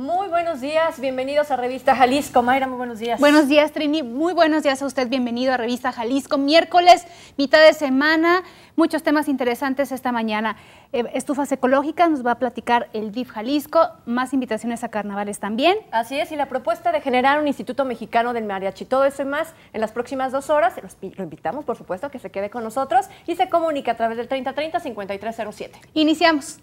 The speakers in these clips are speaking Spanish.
Muy buenos días, bienvenidos a Revista Jalisco. Mayra, muy buenos días. Buenos días, Trini. Muy buenos días a usted, bienvenido a Revista Jalisco. Miércoles, mitad de semana, muchos temas interesantes esta mañana. Eh, estufas ecológicas, nos va a platicar el DIF Jalisco, más invitaciones a carnavales también. Así es, y la propuesta de generar un Instituto Mexicano del Mariachi, todo eso más en las próximas dos horas. lo invitamos, por supuesto, que se quede con nosotros y se comunica a través del 3030-5307. Iniciamos.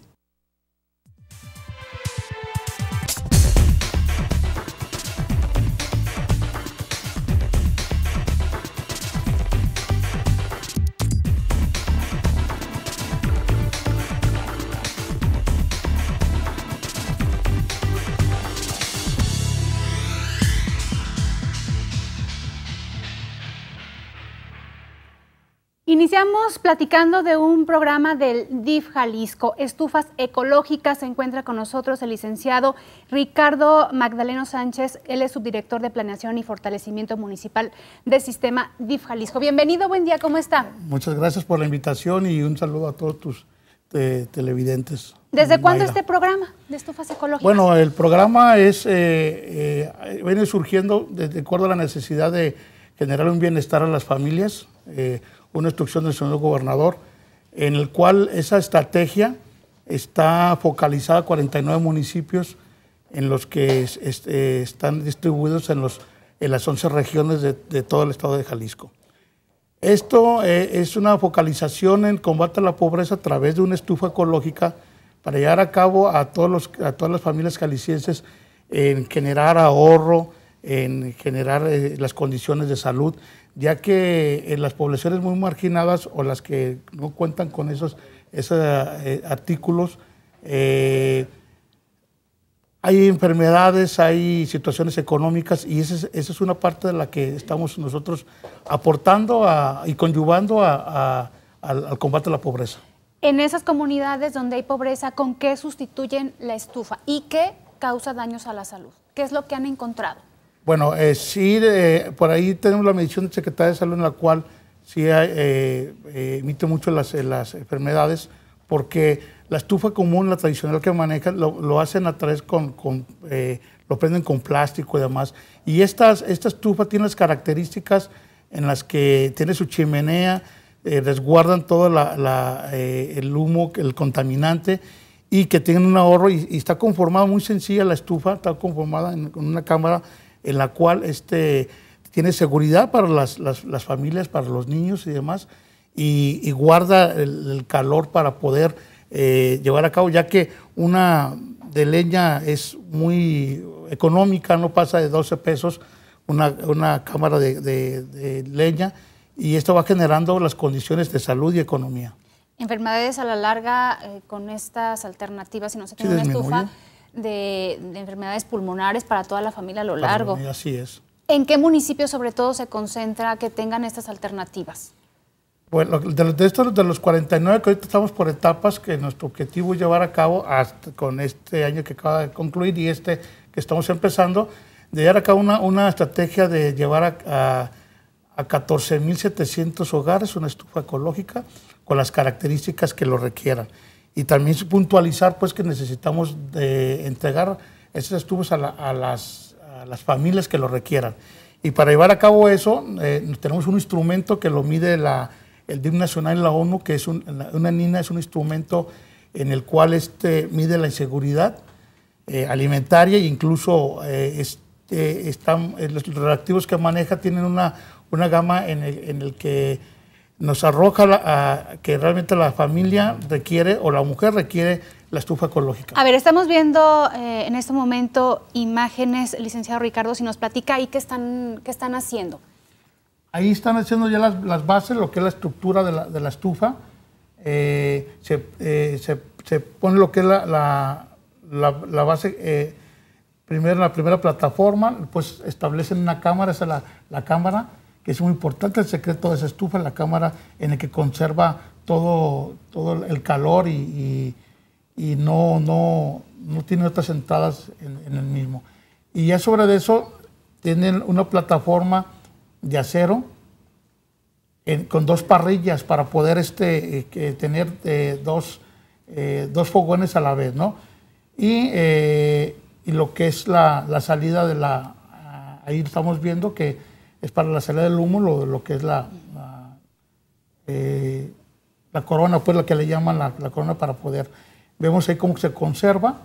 Iniciamos platicando de un programa del DIF Jalisco, Estufas Ecológicas. Se encuentra con nosotros el licenciado Ricardo Magdaleno Sánchez. Él es subdirector de Planeación y Fortalecimiento Municipal del Sistema DIF Jalisco. Bienvenido, buen día, ¿cómo está? Muchas gracias por la invitación y un saludo a todos tus televidentes. ¿Desde cuándo este programa de Estufas Ecológicas? Bueno, el programa es eh, eh, viene surgiendo de, acuerdo a la necesidad de generar un bienestar a las familias. Eh, una instrucción del señor gobernador, en el cual esa estrategia está focalizada a 49 municipios en los que eh, están distribuidos en, los, en las 11 regiones de, todo el estado de Jalisco. Esto eh, es una focalización en combate a la pobreza a través de una estufa ecológica para llevar a cabo a, todos los, a todas las familias jaliscienses en generar ahorro, en generar eh, las condiciones de salud ya que en eh, las poblaciones muy marginadas o las que no cuentan con esos, eh, artículos, eh, hay enfermedades, hay situaciones económicas y esa es, una parte de la que estamos nosotros aportando y conyugando al, al combate a la pobreza. En esas comunidades donde hay pobreza, ¿con qué sustituyen la estufa y qué causa daños a la salud? ¿Qué es lo que han encontrado? Bueno, eh, sí, por ahí tenemos la medición de Secretaría de Salud en la cual sí eh, eh, emite mucho las, enfermedades, porque la estufa común, la tradicional que manejan, lo, hacen a través con, lo prenden con plástico y demás. Y estas, esta estufa tiene las características en las que tiene su chimenea, resguardan todo el humo, el contaminante y que tienen un ahorro y, está conformada muy sencilla la estufa, está conformada con una cámara en la cual este, tiene seguridad para las, familias, para los niños y demás, y, guarda el, calor para poder eh, llevar a cabo, ya que una de leña es muy económica, no pasa de 12 pesos una, cámara de, leña, y esto va generando las condiciones de salud y economía. Enfermedades a la larga eh, con estas alternativas, si no se tiene una estufa, de, enfermedades pulmonares para toda la familia a lo largo. así es. ¿En qué municipios sobre todo se concentra que tengan estas alternativas? Bueno, de, estos de los 49 que ahorita estamos por etapas, que nuestro objetivo es llevar a cabo con este año que acaba de concluir y este que estamos empezando, de llevar a cabo una, una estrategia de llevar a, a, a 14.700 hogares una estufa ecológica con las características que lo requieran y también puntualizar pues que necesitamos de entregar esos tubos a, a, las, familias que lo requieran. Y para llevar a cabo eso, eh, tenemos un instrumento que lo mide la, el DIM Nacional en la ONU, que es un, una NINA, es un instrumento en el cual este, mide la inseguridad eh, alimentaria e incluso eh, este, están, los reactivos que maneja tienen una, una gama en el, en el que nos arroja a que realmente la familia requiere o la mujer requiere la estufa ecológica. A ver, estamos viendo eh, en este momento imágenes, licenciado Ricardo, si nos platica ahí qué están, qué están haciendo. Ahí están haciendo ya las, bases, lo que es la estructura de la, estufa. Eh, eh, se, pone lo que es la, la base, primero la primera plataforma, pues establecen una cámara, esa es la cámara es muy importante el secreto de esa estufa, la cámara en el que conserva todo, todo el calor y, y, no, no, no tiene otras entradas en, el mismo. Y ya sobre eso, tienen una plataforma de acero con dos parrillas para poder este, eh, eh, tener eh, dos, dos fogones a la vez, ¿no? Y, y lo que es la, la salida de la... Ahí estamos viendo que es para la salida del humo, lo, lo que es la, eh, corona, pues la que le llaman la, corona para poder. Vemos ahí cómo se conserva.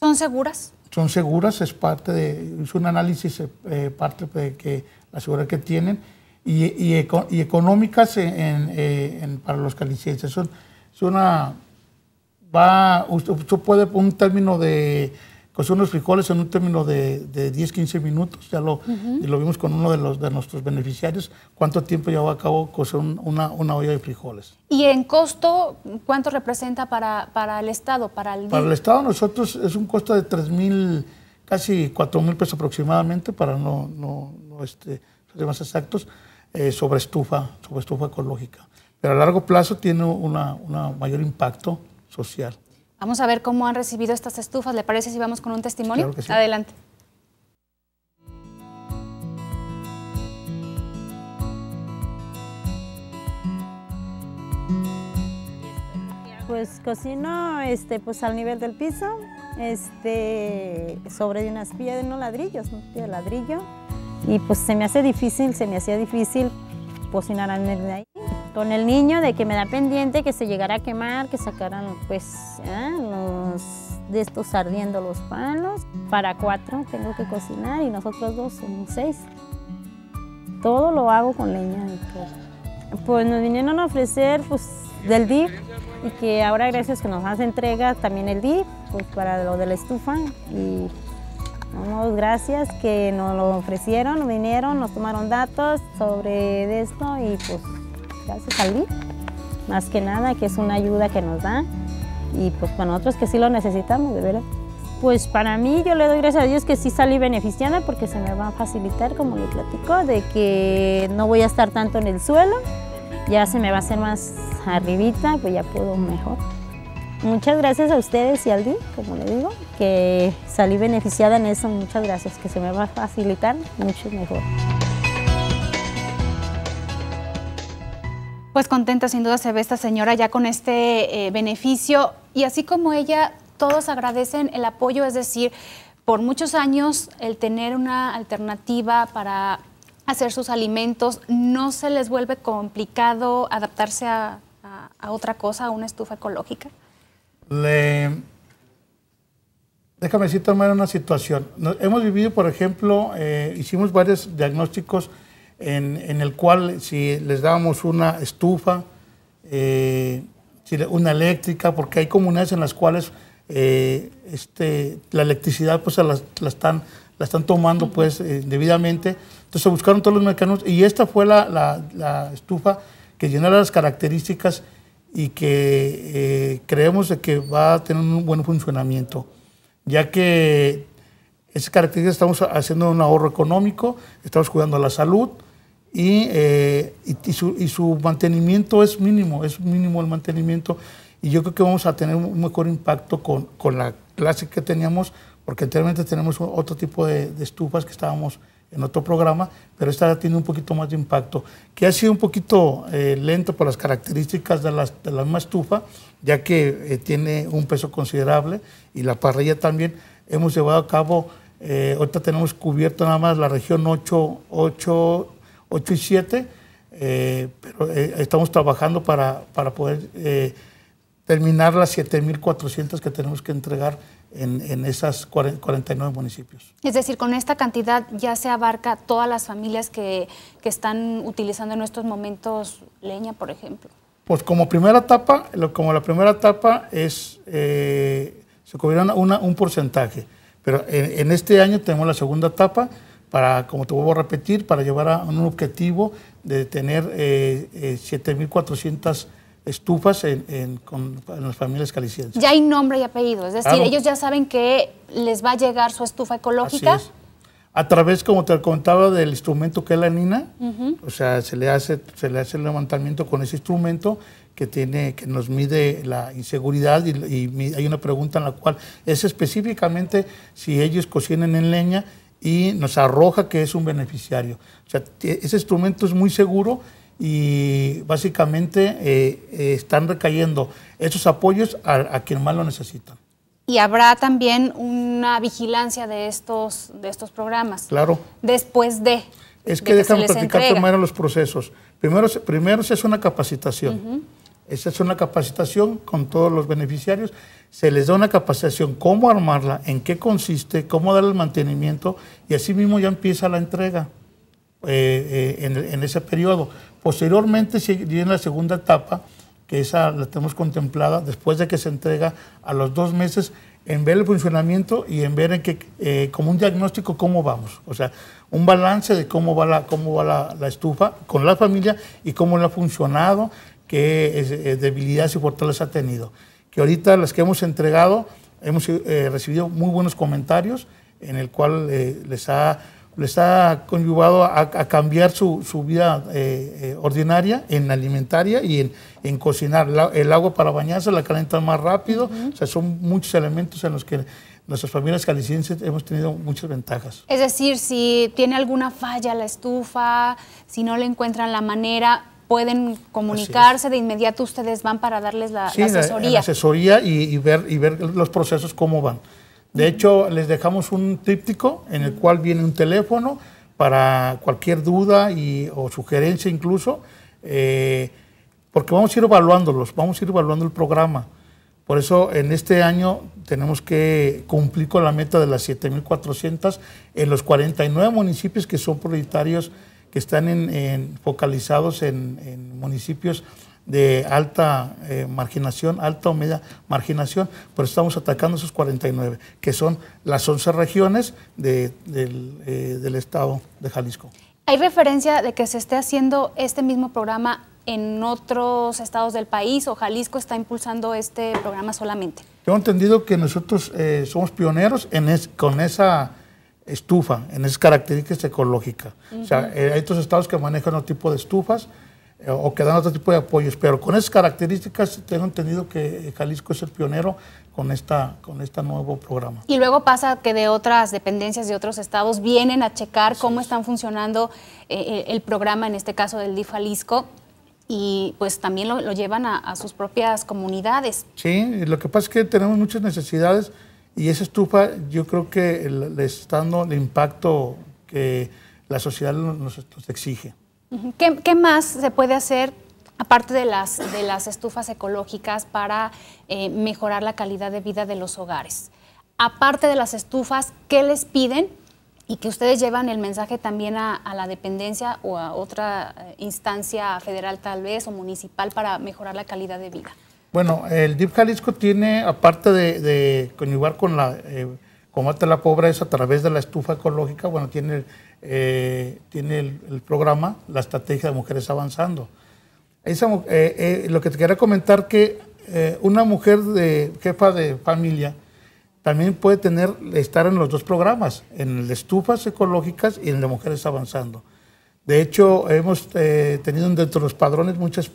¿Son seguras? Son seguras, es parte de, es un análisis eh, parte de que la seguridad que tienen y, económicas eh, para los calicienses. es una, va, usted, puede poner un término de cocer unos frijoles en un término de, 10, 15 minutos, ya lo, lo vimos con uno de, los, de nuestros beneficiarios, cuánto tiempo llevó a cabo coser una, olla de frijoles. ¿Y en costo cuánto representa para, para el Estado? Para el, el Estado nosotros es un costo de 3 mil, casi 4 mil pesos aproximadamente, para no, no, este, ser más exactos, eh, sobre estufa, sobre estufa ecológica. Pero a largo plazo tiene un mayor impacto social. Vamos a ver cómo han recibido estas estufas. ¿Le parece si vamos con un testimonio? Adelante. Pues cocino este, pues, al nivel del piso, este, sobre unas piedras, no ladrillos, ¿no? de ladrillo. Y pues se me hace difícil, se me hacía difícil cocinar al nivel de ahí con el niño de que me da pendiente que se llegara a quemar, que sacaran pues ¿eh? los, de estos ardiendo los palos. Para cuatro tengo que cocinar y nosotros dos somos seis. Todo lo hago con leña. Pues nos vinieron a ofrecer pues del DIF y que ahora gracias que nos hace entrega también el DIF pues para lo de la estufa y vamos gracias que nos lo ofrecieron, vinieron, nos tomaron datos sobre esto y pues gracias salir más que nada, que es una ayuda que nos da y pues para nosotros que sí lo necesitamos, de verdad. Pues para mí yo le doy gracias a Dios que sí salí beneficiada porque se me va a facilitar, como le platicó, de que no voy a estar tanto en el suelo, ya se me va a hacer más arribita, pues ya puedo mejor. Muchas gracias a ustedes y al DIF, como le digo, que salí beneficiada en eso, muchas gracias, que se me va a facilitar mucho mejor. Pues contenta sin duda se ve esta señora ya con este eh, beneficio y así como ella, todos agradecen el apoyo, es decir, por muchos años el tener una alternativa para hacer sus alimentos, no se les vuelve complicado adaptarse a, otra cosa, a una estufa ecológica. Déjame decir, tomar una situación. hemos vivido, por ejemplo, eh, hicimos varios diagnósticos en, el cual si les dábamos una estufa, eh, una eléctrica, porque hay comunidades en las cuales eh, este, la electricidad pues, la, están, la están tomando pues, eh, debidamente. Entonces buscaron todos los mecanismos y esta fue la, la, estufa que llenó las características y que creemos que va a tener un buen funcionamiento, ya que esas características estamos haciendo un ahorro económico, estamos cuidando la salud eh, y, y, su, y, su, mantenimiento es mínimo, es mínimo el mantenimiento y yo creo que vamos a tener un mejor impacto con, con la clase que teníamos, porque anteriormente tenemos otro tipo de, estufas que estábamos en otro programa, pero esta tiene un poquito más de impacto, que ha sido un poquito eh, lento por las características de, las, de la misma estufa, ya que eh, tiene un peso considerable y la parrilla también. Hemos llevado a cabo, ahorita tenemos cubierto nada más la región 8,8 8 8 y 7, eh, pero eh, estamos trabajando para, para poder eh, terminar las 7.400 que tenemos que entregar en, en esas 49 municipios. Es decir, con esta cantidad ya se abarca todas las familias que, que están utilizando en estos momentos leña, por ejemplo. Pues como primera etapa, como la primera etapa es, se cubrirá un porcentaje, pero en este año tenemos la segunda etapa, para, como te vuelvo a repetir, para llevar a un objetivo de tener 7.400 eh, eh, estufas en, con, las familias calicienses. Ya hay nombre y apellido, es decir, ellos ya saben que les va a llegar su estufa ecológica. Así A través, como te contaba, del instrumento que es la nina, o sea, se le, hace, se le hace el levantamiento con ese instrumento que, tiene, que nos mide la inseguridad y, hay una pregunta en la cual es específicamente si ellos cocinan en leña, y nos arroja que es un beneficiario. O sea, ese instrumento es muy seguro y básicamente eh, eh, están recayendo esos apoyos a, quien más lo necesita. Y habrá también una vigilancia de estos, de estos programas. Claro. Después de. Es que, de déjame platicar primero los procesos. Primero, primero se hace una capacitación. Esa es una capacitación con todos los beneficiarios. Se les da una capacitación, cómo armarla, en qué consiste, cómo dar el mantenimiento y así mismo ya empieza la entrega eh, eh, en, ese periodo. Posteriormente, si en la segunda etapa, que esa la tenemos contemplada, después de que se entrega a los dos meses, en ver el funcionamiento y en ver en que, eh, como un diagnóstico cómo vamos. O sea, un balance de cómo va la, cómo va la, la estufa con la familia y cómo le ha funcionado qué debilidades y fortalezas ha tenido. Que ahorita las que hemos entregado, hemos eh, recibido muy buenos comentarios en el cual eh, les, ha, les ha a, cambiar su, su vida eh, ordinaria en alimentaria y en, cocinar. el agua para bañarse la calentan más rápido. O sea, son muchos elementos en los que nuestras familias calicienses hemos tenido muchas ventajas. Es decir, si tiene alguna falla la estufa, si no le encuentran la manera, pueden comunicarse de inmediato, ustedes van para darles la, asesoría. Sí, la asesoría y, ver, y ver los procesos cómo van. De hecho, les dejamos un tríptico en el cual viene un teléfono para cualquier duda y, o sugerencia incluso, eh, porque vamos a ir evaluándolos, vamos a ir evaluando el programa. Por eso en este año tenemos que cumplir con la meta de las 7.400 en los 49 municipios que son prioritarios que están en, en, focalizados en, municipios de alta eh, marginación, alta o media marginación, pero estamos atacando esos 49, que son las 11 regiones eh, del, estado de Jalisco. ¿Hay referencia de que se esté haciendo este mismo programa en otros estados del país o Jalisco está impulsando este programa solamente? Yo he entendido que nosotros eh, somos pioneros en con esa estufa en esas características ecológicas. O sea, eh, hay otros estados que manejan otro tipo de estufas eh, o que dan otro tipo de apoyos, pero con esas características tengo entendido que eh, Jalisco es el pionero con esta con este nuevo programa. Y luego pasa que de otras dependencias de otros estados vienen a checar cómo están funcionando el programa, en este caso del DIF Jalisco, y pues también lo, lo llevan a, a, sus propias comunidades. Sí, lo que pasa es que tenemos muchas necesidades y esa estufa yo creo que le está dando el impacto que la sociedad nos, exige. ¿Qué, más se puede hacer aparte de las, de las estufas ecológicas para eh, mejorar la calidad de vida de los hogares? Aparte de las estufas, ¿qué les piden? Y que ustedes llevan el mensaje también a, a la dependencia o a otra eh, instancia federal tal vez o municipal para mejorar la calidad de vida. Bueno, el DIP Jalisco tiene, aparte de, de con la eh, combate a la pobreza a través de la estufa ecológica, bueno, tiene, eh, tiene el, programa, la estrategia de Mujeres Avanzando. Eh, lo que te quería comentar que una mujer de jefa de familia también puede tener, estar en los dos programas, en las estufas ecológicas y en las Mujeres Avanzando. De hecho, hemos tenido dentro de los padrones muchas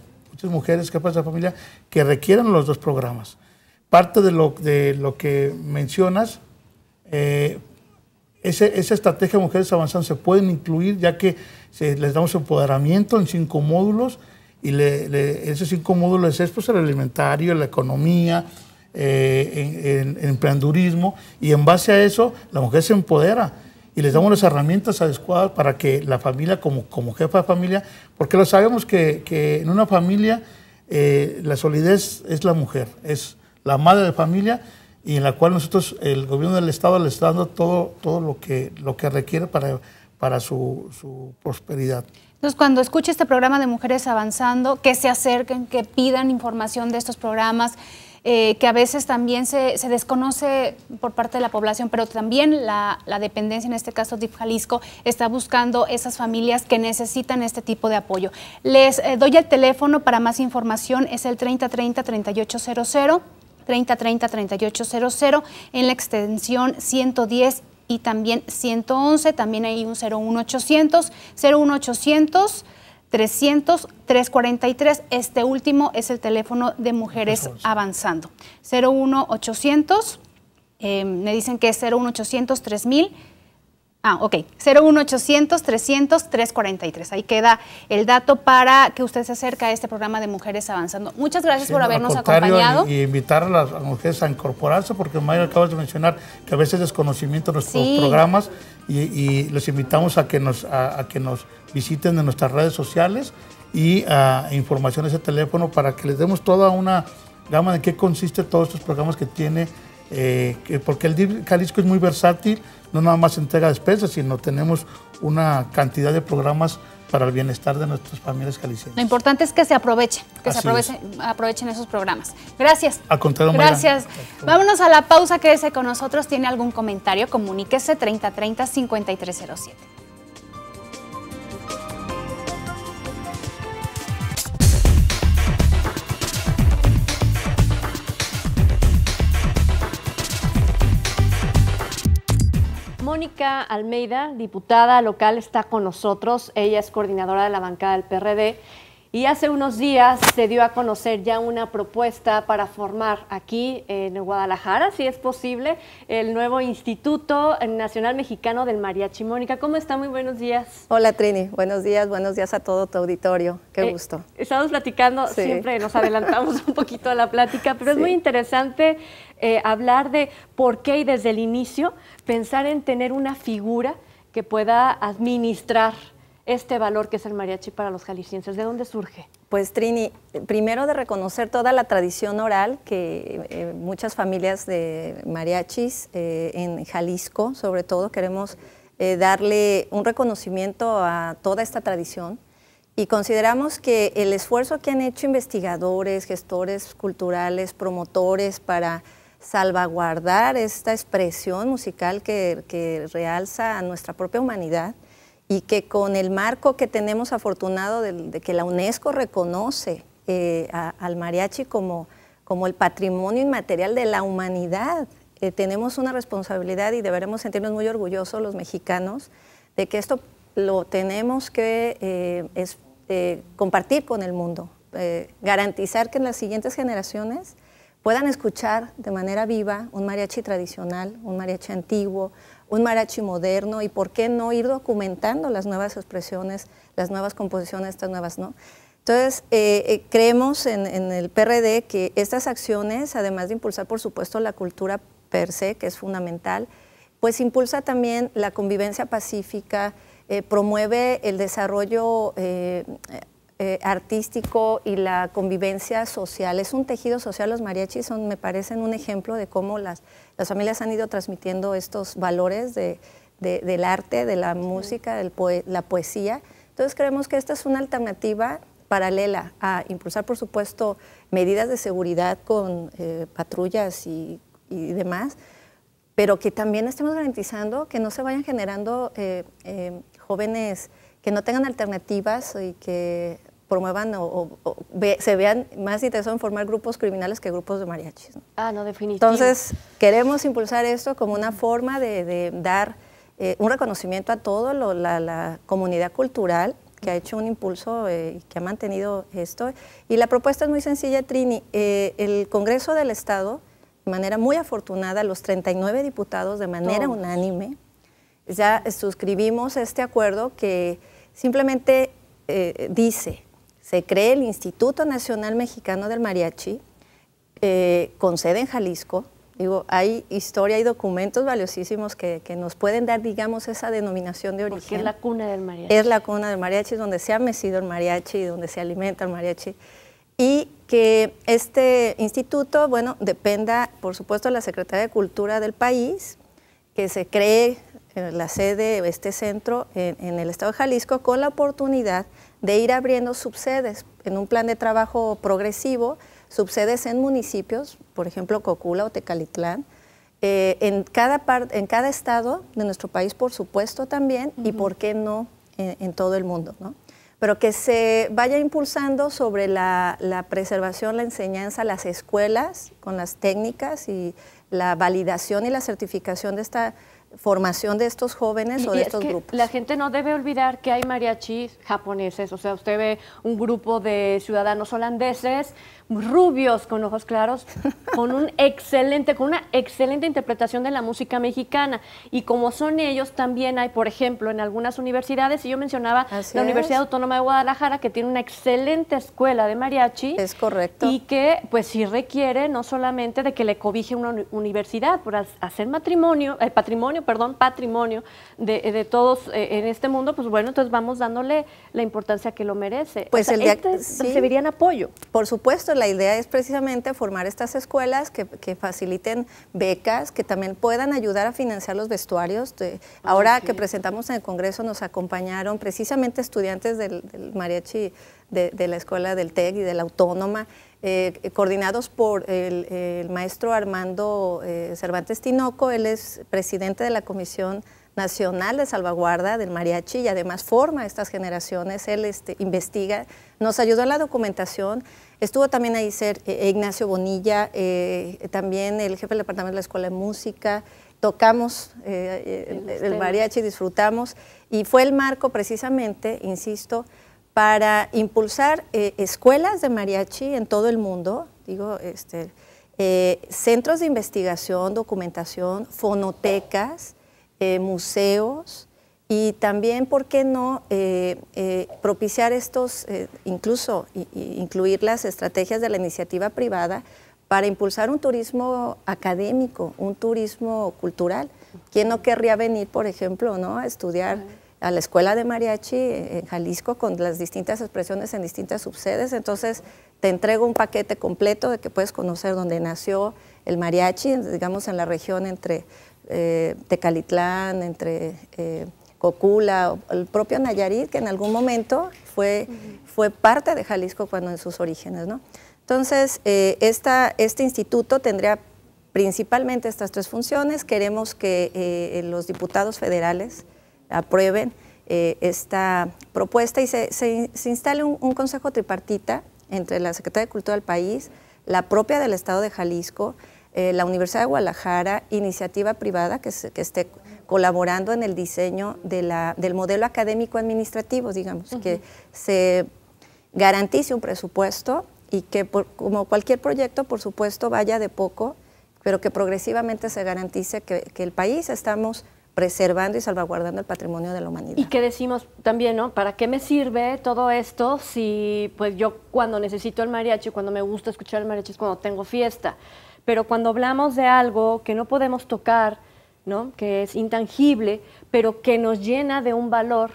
muchas mujeres capas de familia que requieran los dos programas. Parte de lo, de lo que mencionas, eh, esa estrategia de Mujeres Avanzando se pueden incluir ya que les damos empoderamiento en cinco módulos y esos cinco módulos es pues, el alimentario, la economía, eh, en, emprendurismo y en base a eso la mujer se empodera y les damos las herramientas adecuadas para que la familia, como, como jefa de familia, porque lo sabemos que, que en una familia eh, la solidez es la mujer, es la madre de familia y en la cual nosotros, el gobierno del Estado, le está dando todo, todo lo, que, lo que requiere para, para su, su prosperidad. Entonces, cuando escuche este programa de Mujeres Avanzando, que se acerquen, que pidan información de estos programas, eh, que a veces también se, desconoce por parte de la población, pero también la, dependencia, en este caso de Jalisco, está buscando esas familias que necesitan este tipo de apoyo. Les eh, doy el teléfono para más información, es el 3030-3800. 3030-3800 en la extensión 110 y también 111, también hay un 01800, 01800 300-343. Este último es el teléfono de Mujeres Avanzando. 01800, eh, me dicen que es 01800 3000. Ah, ok. 01800 300 343. Ahí queda el dato para que usted se acerque a este programa de Mujeres Avanzando. Muchas gracias por habernos acompañado. Y, invitar a las mujeres a incorporarse, porque Mayra acabas de mencionar que a veces desconocimiento de nuestros programas y, y, los invitamos a que nos, a, que nos visiten en nuestras redes sociales y a información de ese teléfono para que les demos toda una gama de qué consiste todos estos programas que tiene eh, porque el Calisco Jalisco es muy versátil, no nada más entrega despensas, sino tenemos una cantidad de programas para el bienestar de nuestras familias jaliscienses. Lo importante es que se aprovechen, que se aprovechen, esos programas. Gracias. A Gracias. Vámonos a la pausa, quédese con nosotros. ¿Tiene algún comentario? Comuníquese 3030 5307. Almeida, diputada local, está con nosotros. Ella es coordinadora de la bancada del PRD y hace unos días se dio a conocer ya una propuesta para formar aquí en Guadalajara, si es posible, el nuevo Instituto Nacional Mexicano del Mariachi. Mónica, ¿cómo está? Muy buenos días. Hola Trini, buenos días, buenos días a todo tu auditorio. Qué eh, gusto. Estamos platicando, siempre nos adelantamos un poquito a la plática, pero es muy interesante eh, hablar de por qué y desde el inicio pensar en tener una figura que pueda administrar este valor que es el mariachi para los jaliscienses? ¿De dónde surge? Pues Trini, primero de reconocer toda la tradición oral que eh, muchas familias de mariachis eh, en Jalisco, sobre todo, queremos eh, darle un reconocimiento a toda esta tradición y consideramos que el esfuerzo que han hecho investigadores, gestores culturales, promotores para salvaguardar esta expresión musical que, que realza a nuestra propia humanidad, y que con el marco que tenemos afortunado de, que la UNESCO reconoce eh, al mariachi como, el patrimonio inmaterial de la humanidad, eh, tenemos una responsabilidad y deberemos sentirnos muy orgullosos los mexicanos de que esto lo tenemos que eh, compartir con el mundo, garantizar que en las siguientes generaciones puedan escuchar de manera viva un mariachi tradicional, un mariachi antiguo, un marachi moderno y por qué no ir documentando las nuevas expresiones, las nuevas composiciones, estas nuevas, ¿no? Entonces, eh, eh, creemos en, el PRD que estas acciones, además de impulsar, por supuesto, la cultura per se, que es fundamental, pues impulsa también la convivencia pacífica, eh, promueve el desarrollo eh, artístico y la convivencia social. Es un tejido social, los mariachis son, me parecen un ejemplo de cómo las, las familias han ido transmitiendo estos valores de, del arte, de la música, de la poesía. Entonces creemos que esta es una alternativa paralela a impulsar, por supuesto, medidas de seguridad con eh, patrullas y, y, demás, pero que también estemos garantizando que no se vayan generando eh, jóvenes que no tengan alternativas y que promuevan o, se vean más interesados en formar grupos criminales que grupos de mariachis. Ah, no, definitivamente. Entonces, queremos impulsar esto como una forma de, dar eh, un reconocimiento a toda la, comunidad cultural que ha hecho un impulso y eh, que ha mantenido esto. Y la propuesta es muy sencilla, Trini. Eh, el Congreso del Estado, de manera muy afortunada, los 39 diputados de manera unánime, ya suscribimos este acuerdo que simplemente dice se cree el Instituto Nacional Mexicano del Mariachi, eh, con sede en Jalisco. Digo, hay historia y documentos valiosísimos que, nos pueden dar, digamos, esa denominación de origen. Porque es la cuna del mariachi. Es la cuna del mariachi, donde se ha mecido el mariachi, donde se alimenta el mariachi. Y que este instituto, bueno, dependa, por supuesto, de la Secretaría de Cultura del país, que se cree eh, la sede, este centro, en, el estado de Jalisco, con la oportunidad de ir abriendo subsedes en un plan de trabajo progresivo, subsedes en municipios, por ejemplo Cocula o Tecalitlán, eh, en, cada en cada estado de nuestro país, por supuesto, también, y por qué no eh, en, todo el mundo, pero que se vaya impulsando sobre la, la, preservación, la enseñanza, las escuelas con las técnicas y la validación y la certificación de esta formación de estos jóvenes o de estos grupos. La gente no debe olvidar que hay mariachis japoneses, o sea, usted ve un grupo de ciudadanos holandeses rubios con ojos claros, con un excelente, con una excelente interpretación de la música mexicana. Y como son ellos, también hay, por ejemplo, en algunas universidades, y yo mencionaba la Universidad Autónoma de Guadalajara, que tiene una excelente escuela de mariachi. Es correcto. Y que, pues, sí requiere no solamente de que le cobije una universidad por hacer matrimonio, eh, patrimonio, perdón, patrimonio de, de todos eh, en este mundo, pues bueno, entonces vamos dándole la importancia que lo merece. Pues el día. Este apoyo. Por supuesto, la idea es precisamente formar estas escuelas que, faciliten becas, que también puedan ayudar a financiar los vestuarios. ahora que presentamos en el Congreso nos acompañaron precisamente estudiantes del, mariachi de, la escuela del TEC y de la Autónoma, eh, eh, coordinados por el, maestro Armando eh, Cervantes Tinoco, él es presidente de la Comisión Nacional de Salvaguarda del Mariachi y además forma a estas generaciones, él este, investiga, nos ayudó en la documentación, Estuvo también ahí ser, eh, Ignacio Bonilla, eh, también el jefe del departamento de la Escuela de Música, tocamos eh, el, el, mariachi, disfrutamos, y fue el marco precisamente, insisto, para impulsar escuelas de mariachi en todo el mundo, digo, este, centros de investigación, documentación, fonotecas, museos, y también, ¿por qué no eh, eh, propiciar estos, eh, incluso incluir las estrategias de la iniciativa privada para impulsar un turismo académico, un turismo cultural? ¿Quién no querría venir, por ejemplo, ¿no? a estudiar? a la escuela de mariachi en Jalisco con las distintas expresiones en distintas subsedes. Entonces, te entrego un paquete completo de que puedes conocer dónde nació el mariachi, digamos en la región entre Tecalitlán, entre Cocula, el propio Nayarit, que en algún momento fue, fue parte de Jalisco cuando en sus orígenes. ¿no? Entonces, eh, este instituto tendría principalmente estas tres funciones. Queremos que eh, los diputados federales aprueben eh, esta propuesta y se, instale un, consejo tripartita entre la Secretaría de Cultura del país, la propia del Estado de Jalisco, la Universidad de Guadalajara, iniciativa privada que, que esté colaborando en el diseño del modelo académico administrativo, digamos, que se garantice un presupuesto y que como cualquier proyecto, por supuesto, vaya de poco, pero que progresivamente se garantice que, que el país estamos preservando y salvaguardando el patrimonio de la humanidad. Y que decimos también, ¿no? ¿Para qué me sirve todo esto si pues yo cuando necesito el mariachi, cuando me gusta escuchar el mariachi es cuando tengo fiesta? Pero cuando hablamos de algo que no podemos tocar, que es intangible, pero que nos llena de un valor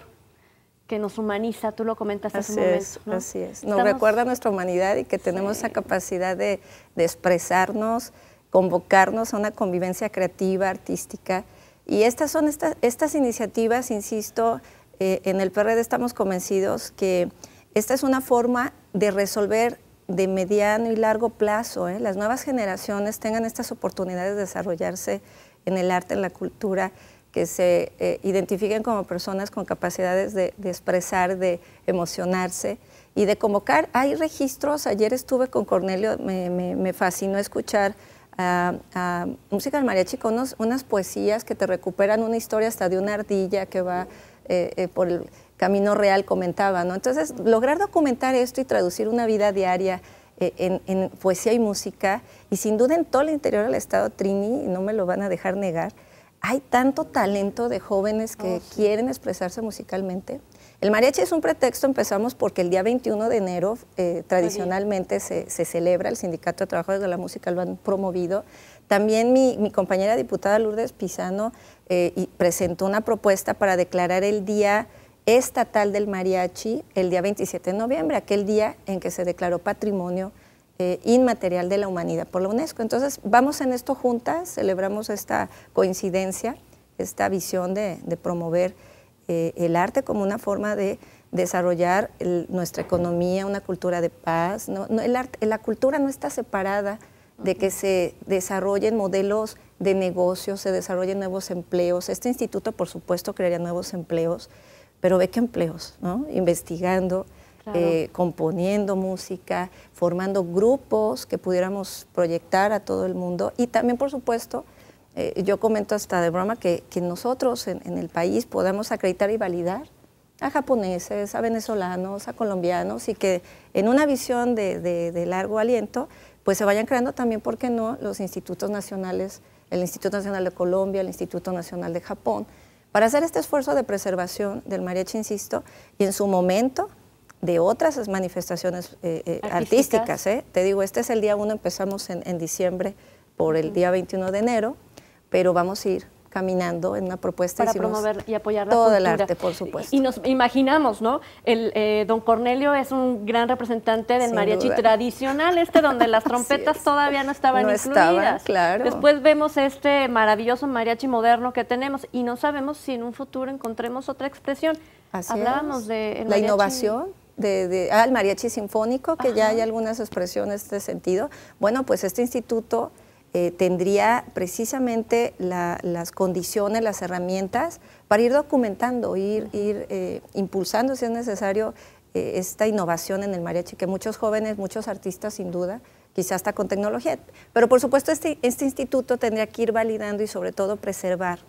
que nos humaniza, tú lo comentaste hace un momento. Así es, nos recuerda nuestra humanidad y que tenemos la esa capacidad de, expresarnos, convocarnos a una convivencia creativa, artística. Y estas son estas, estas iniciativas, insisto, eh, en el PRD estamos convencidos que esta es una forma de resolver de mediano y largo plazo, ¿eh? las nuevas generaciones tengan estas oportunidades de desarrollarse en el arte, en la cultura, que se eh, identifiquen como personas con capacidades de, expresar, de emocionarse y de convocar. Hay registros, ayer estuve con Cornelio, me, fascinó escuchar a, música del mariachi con unas poesías que te recuperan una historia hasta de una ardilla que va eh, eh, por el camino real, comentaba. ¿no? Entonces, lograr documentar esto y traducir una vida diaria eh, en, poesía y música, y sin duda en todo el interior del Estado Trini, no me lo van a dejar negar, hay tanto talento de jóvenes que oh, quieren expresarse musicalmente. El mariachi es un pretexto, empezamos porque el día 21 de enero eh, tradicionalmente se, celebra, el Sindicato de Trabajadores de la Música lo han promovido. También mi, compañera diputada Lourdes Pisano eh, presentó una propuesta para declarar el día estatal del mariachi el día 27 de noviembre, aquel día en que se declaró patrimonio eh, inmaterial de la humanidad por la UNESCO. Entonces, vamos en esto juntas, celebramos esta coincidencia, esta visión de, promover eh, el arte como una forma de desarrollar nuestra economía, una cultura de paz. el arte, la cultura no está separada de que se desarrollen modelos de negocios, se desarrollen nuevos empleos. Este instituto, por supuesto, crearía nuevos empleos pero ve que empleos, Investigando, eh, componiendo música, formando grupos que pudiéramos proyectar a todo el mundo y también, por supuesto, eh, yo comento hasta de broma que, que nosotros en, el país podamos acreditar y validar a japoneses, a venezolanos, a colombianos y que en una visión de, de largo aliento, pues se vayan creando también, ¿por qué no?, los institutos nacionales, el Instituto Nacional de Colombia, el Instituto Nacional de Japón, para hacer este esfuerzo de preservación del mariachi, insisto, y en su momento de otras manifestaciones eh, eh, artísticas. ¿eh? te digo, este es el día 1, empezamos en, diciembre por el día 21 de enero, pero vamos a ir caminando en una propuesta. Para promover y apoyar la todo el arte, por supuesto. Y nos imaginamos, ¿no? El, eh, don Cornelio es un gran representante del mariachi tradicional, este donde las trompetas todavía no estaban no incluidas. claro. Después vemos este maravilloso mariachi moderno que tenemos y no sabemos si en un futuro encontremos otra expresión. Así Hablábamos de... la innovación de, ah, mariachi sinfónico, que ya hay algunas expresiones de este sentido. Bueno, pues este instituto eh, tendría precisamente las condiciones, las herramientas para ir documentando, ir, eh, impulsando, si es necesario, eh, esta innovación en el mariachi, que muchos jóvenes, muchos artistas sin duda, quizás hasta con tecnología, pero por supuesto este, este instituto tendría que ir validando y sobre todo preservar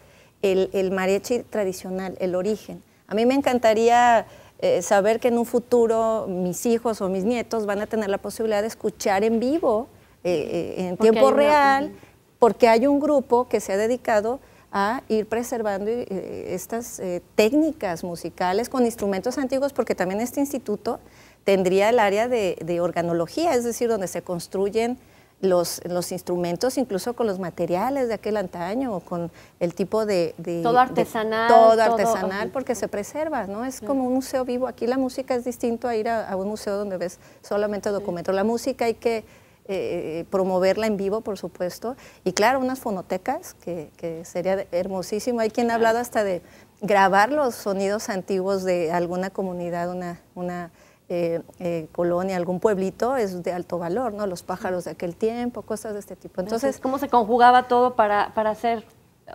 el, el mariachi tradicional, el origen. A mí me encantaría... saber que en un futuro mis hijos o mis nietos van a tener la posibilidad de escuchar en vivo eh, en tiempo real, porque hay un grupo que se ha dedicado a ir preservando eh, estas eh, técnicas musicales con instrumentos antiguos, porque también este instituto tendría el área de, organología, es decir, donde se construyen los, instrumentos, incluso con los materiales de aquel antaño, o con el tipo de... todo artesanal. todo artesanal, porque se preserva, ¿no? Es como un museo vivo. Aquí la música es distinto a ir a, un museo donde ves solamente documentos. La música hay que eh, eh, promoverla en vivo, por supuesto. Y claro, unas fonotecas, que, sería hermosísimo. Hay quien ha hablado hasta de grabar los sonidos antiguos de alguna comunidad, una, una eh, colonia, algún pueblito, es de alto valor, ¿no? Los pájaros de aquel tiempo, cosas de este tipo. Entonces, ¿cómo se conjugaba todo para, para hacer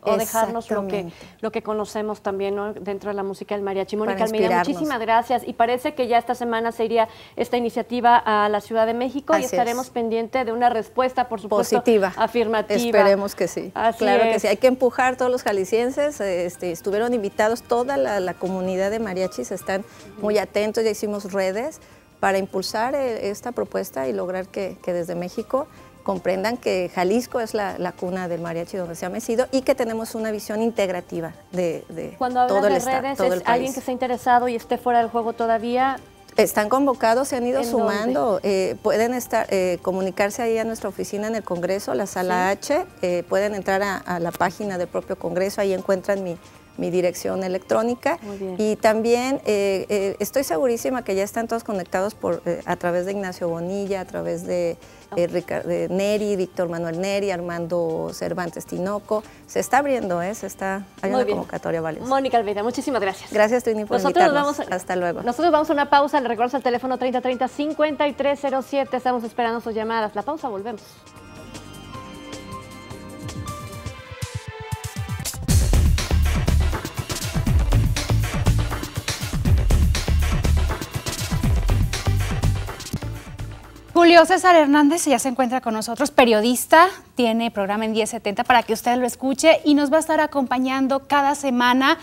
o dejarnos lo que, lo que conocemos también dentro de la música del mariachi. Mónica Almeida, muchísimas gracias. Y parece que ya esta semana se iría esta iniciativa a la Ciudad de México y estaremos pendientes pendiente de una respuesta, por supuesto, positiva, afirmativa. Esperemos que sí. claro que sí. Hay que empujar todos los jaliscienses. Este, estuvieron invitados, toda la, comunidad de mariachis están muy atentos, ya hicimos redes para impulsar eh, esta propuesta y lograr que desde México comprendan que Jalisco es la, cuna del mariachi donde se ha mecido y que tenemos una visión integrativa de, todo el alguien que esté interesado y esté fuera del juego todavía, están convocados, se han ido sumando, eh, pueden estar eh, comunicarse ahí a nuestra oficina en el Congreso, la sala H, eh, pueden entrar a, la página del propio Congreso, ahí encuentran mi, mi dirección electrónica. Y también eh, eh, estoy segurísima que ya están todos conectados por, eh, a través de Ignacio Bonilla, a través eh, de, Neri, Víctor Manuel Neri, Armando Cervantes Tinoco. Se está abriendo, ¿eh? Se está, hay la una convocatoria valiosa. Mónica Almeida, muchísimas gracias. Gracias, Trini, por nosotros invitarnos. Vamos Hasta luego. Nosotros vamos a una pausa. Le recuerdo al teléfono 3030-5307. Estamos esperando sus llamadas. La pausa, volvemos. Julio César Hernández ya se encuentra con nosotros, periodista, tiene programa en 1070 para que usted lo escuche y nos va a estar acompañando cada semana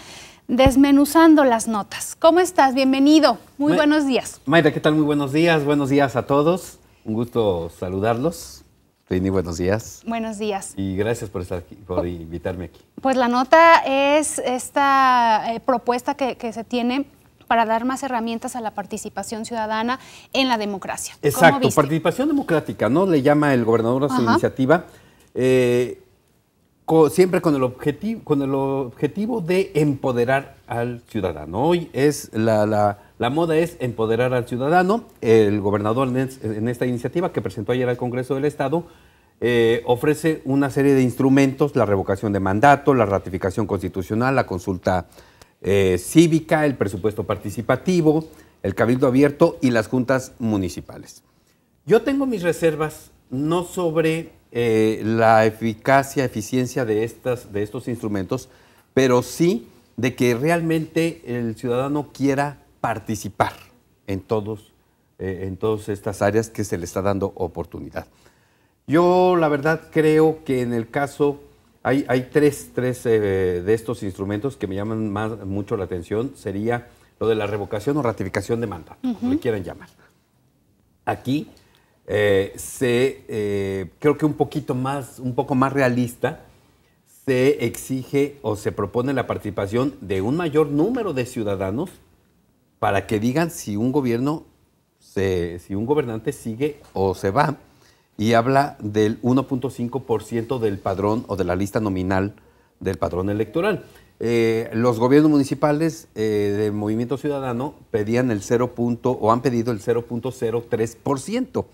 desmenuzando las notas. ¿Cómo estás? Bienvenido. Muy buenos días. Maida, ¿qué tal? Muy buenos días. Buenos días a todos. Un gusto saludarlos. Rini, buenos días. Buenos días. Y gracias por estar aquí, por invitarme aquí. Pues la nota es esta eh, propuesta que, que se tiene para dar más herramientas a la participación ciudadana en la democracia. Exacto, participación democrática, ¿no? Le llama el gobernador a su iniciativa. Eh, siempre con el, objetivo, con el objetivo de empoderar al ciudadano. Hoy es la, moda es empoderar al ciudadano. El gobernador en, esta iniciativa que presentó ayer al Congreso del Estado eh, ofrece una serie de instrumentos, la revocación de mandato, la ratificación constitucional, la consulta eh, cívica, el presupuesto participativo, el cabildo abierto y las juntas municipales. Yo tengo mis reservas no sobre eh, la eficacia, eficiencia de, estas, de estos instrumentos, pero sí de que realmente el ciudadano quiera participar en, todos, eh, en todas estas áreas que se le está dando oportunidad. Yo la verdad creo que en el caso hay, hay tres, tres eh, de estos instrumentos que me llaman más, mucho la atención. Sería lo de la revocación o ratificación de mandato, como le quieran llamar. Aquí eh, se, eh, creo que un poquito más, un poco más realista, se exige o se propone la participación de un mayor número de ciudadanos para que digan si un gobierno, si un gobernante sigue o se va y habla del 1.5% del padrón o de la lista nominal del padrón electoral. Eh, los gobiernos municipales del eh, de Movimiento Ciudadano pedían el 0. o han pedido el 0.03%.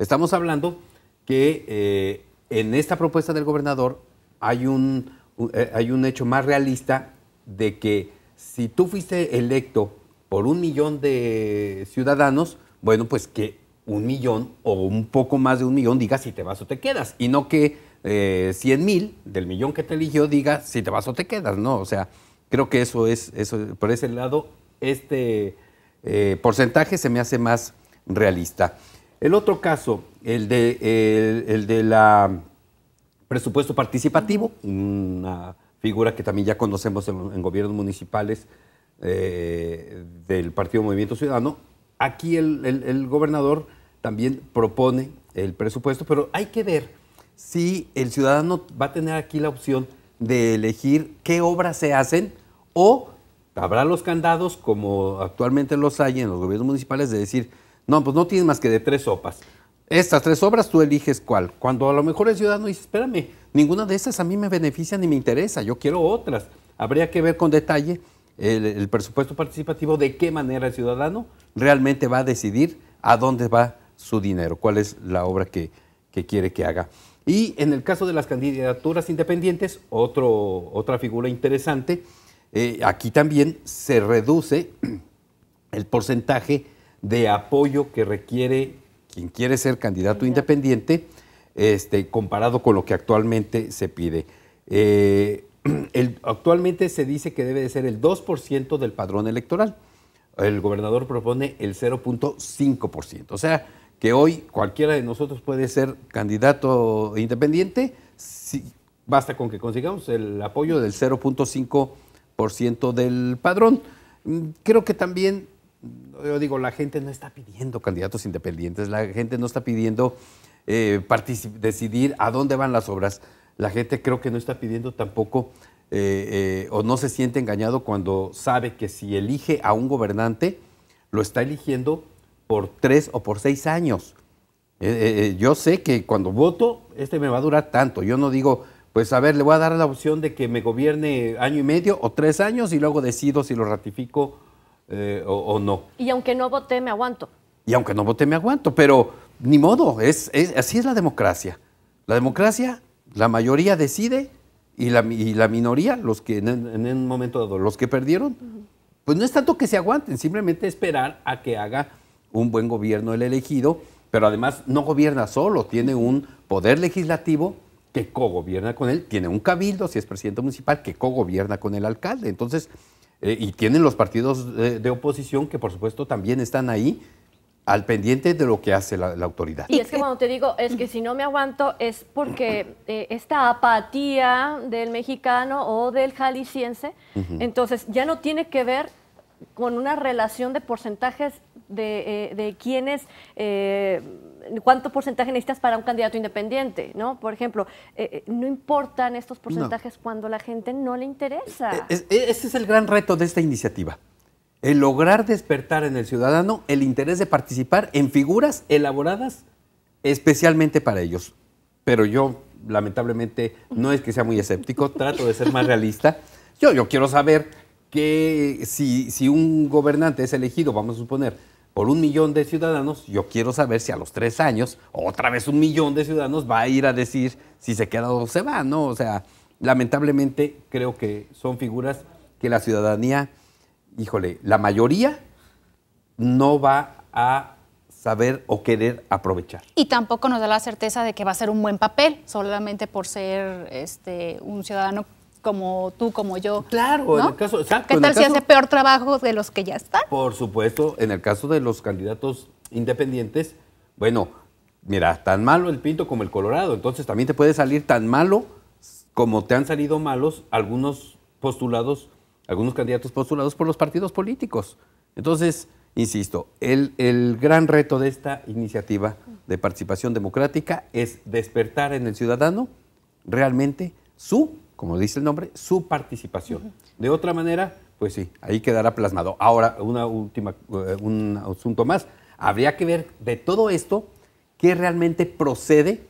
Estamos hablando que eh, en esta propuesta del gobernador hay un, hay un hecho más realista de que si tú fuiste electo por un millón de ciudadanos, bueno, pues que un millón o un poco más de un millón diga si te vas o te quedas, y no que eh, 100 mil del millón que te eligió diga si te vas o te quedas, ¿no? O sea, creo que eso es, eso, por ese lado, este eh, porcentaje se me hace más realista. El otro caso, el de, el, de la presupuesto participativo, una figura que también ya conocemos en, gobiernos municipales eh, del Partido Movimiento Ciudadano, aquí el, el, gobernador también propone el presupuesto, pero hay que ver si el ciudadano va a tener aquí la opción de elegir qué obras se hacen o habrá los candados como actualmente los hay en los gobiernos municipales de decir, no, pues no tienes más que de tres sopas. Estas tres obras tú eliges cuál. Cuando a lo mejor el ciudadano dice, espérame, ninguna de esas a mí me beneficia ni me interesa, yo quiero otras. Habría que ver con detalle el, el presupuesto participativo de qué manera el ciudadano realmente va a decidir a dónde va su dinero, cuál es la obra que, quiere que haga. Y en el caso de las candidaturas independientes, otra figura interesante, eh, aquí también se reduce el porcentaje de apoyo que requiere quien quiere ser candidato independiente, este, comparado con lo que actualmente se pide. Eh, actualmente se dice que debe de ser el 2% del padrón electoral. El gobernador propone el 0.5%. O sea, que hoy cualquiera de nosotros puede ser candidato independiente, si, basta con que consigamos el apoyo del 0.5% del padrón. Creo que también, yo digo, la gente no está pidiendo candidatos independientes, la gente no está pidiendo eh, decidir a dónde van las obras. La gente creo que no está pidiendo tampoco eh, eh, o no se siente engañado cuando sabe que si elige a un gobernante, lo está eligiendo por tres o por seis años. Eh, eh, eh, yo sé que cuando voto, este me va a durar tanto. Yo no digo, pues a ver, le voy a dar la opción de que me gobierne año y medio o tres años y luego decido si lo ratifico o, no. Y aunque no voté, me aguanto. Y aunque no voté, me aguanto, pero ni modo, es, así es la democracia. La democracia, la mayoría decide y la, minoría, los que en, un momento dado, los que perdieron, pues no es tanto que se aguanten, simplemente esperar a que haga un buen gobierno el elegido, pero además no gobierna solo, tiene un poder legislativo que cogobierna con él, tiene un cabildo, si es presidente municipal, que cogobierna con el alcalde. Entonces, eh, y tienen los partidos de, oposición que por supuesto también están ahí al pendiente de lo que hace la, autoridad. Y es que cuando te digo, es que si no me aguanto, es porque eh, esta apatía del mexicano o del jalisciense, entonces ya no tiene que ver con una relación de porcentajes de, eh, de quiénes, eh, cuánto porcentaje necesitas para un candidato independiente, ¿no? Por ejemplo, eh, no importan estos porcentajes cuando cuando la gente no le interesa. E-, e-, ese es el gran reto de esta iniciativa. El lograr despertar en el ciudadano el interés de participar en figuras elaboradas especialmente para ellos. Pero yo, lamentablemente, no es que sea muy escéptico, trato de ser más realista. Yo, yo quiero saber que si, si, un gobernante es elegido, vamos a suponer, por un millón de ciudadanos, yo quiero saber si a los tres años, otra vez un millón de ciudadanos va a ir a decir si se queda o se va, ¿no? O sea, lamentablemente creo que son figuras que la ciudadanía, híjole, la mayoría no va a saber o querer aprovechar. Y tampoco nos da la certeza de que va a ser un buen papel, solamente por ser este, un ciudadano como tú, como yo. Claro, en el caso, ¿Qué tal si hace peor trabajo de los que ya están? Por supuesto, en el caso de los candidatos independientes, bueno, mira, tan malo el Pinto como el Colorado, entonces también te puede salir tan malo como te han salido malos algunos postulados, algunos candidatos postulados por los partidos políticos. Entonces, insisto, el, el, gran reto de esta iniciativa de participación democrática es despertar en el ciudadano realmente su como dice el nombre, su participación. De otra manera, pues sí, ahí quedará plasmado. Ahora, una última, eh, un asunto más. Habría que ver de todo esto qué realmente procede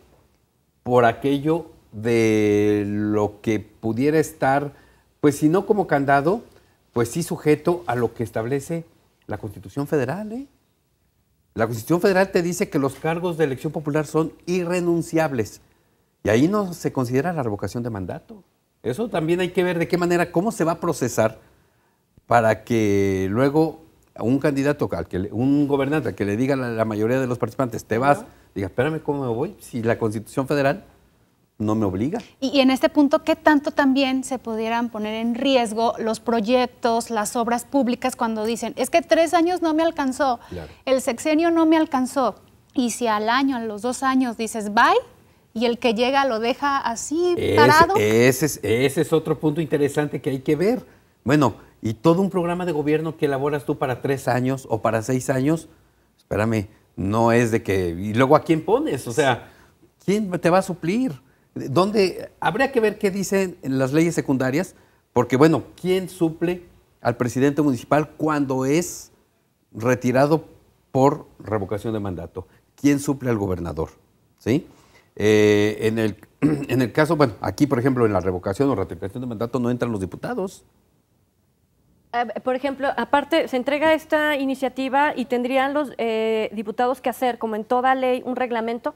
por aquello de lo que pudiera estar, pues si no como candado, pues sí sujeto a lo que establece la Constitución Federal. ¿eh? La Constitución Federal te dice que los cargos de elección popular son irrenunciables y ahí no se considera la revocación de mandato. Eso también hay que ver de qué manera, cómo se va a procesar para que luego un candidato, un gobernante que le diga a la mayoría de los participantes, te vas, diga, espérame, ¿cómo me voy? Si la Constitución Federal no me obliga. Y, en este punto, ¿qué tanto también se pudieran poner en riesgo los proyectos, las obras públicas cuando dicen, es que tres años no me alcanzó, el sexenio no me alcanzó? Y si al año, a los dos años dices, bye, y el que llega lo deja así parado. Ese, es, otro punto interesante que hay que ver. Bueno, y todo un programa de gobierno que elaboras tú para tres años o para seis años, espérame, no es de que... Y luego a quién pones, o sea, ¿quién te va a suplir? ¿Dónde? Habría que ver qué dicen las leyes secundarias, porque bueno, ¿quién suple al presidente municipal cuando es retirado por revocación de mandato? ¿Quién suple al gobernador? ¿Sí? Eh, en, el, en el caso, bueno, aquí por ejemplo en la revocación o ratificación de mandato no entran los diputados. Eh, por ejemplo, aparte, se entrega esta iniciativa y tendrían los eh, diputados que hacer, como en toda ley, un reglamento.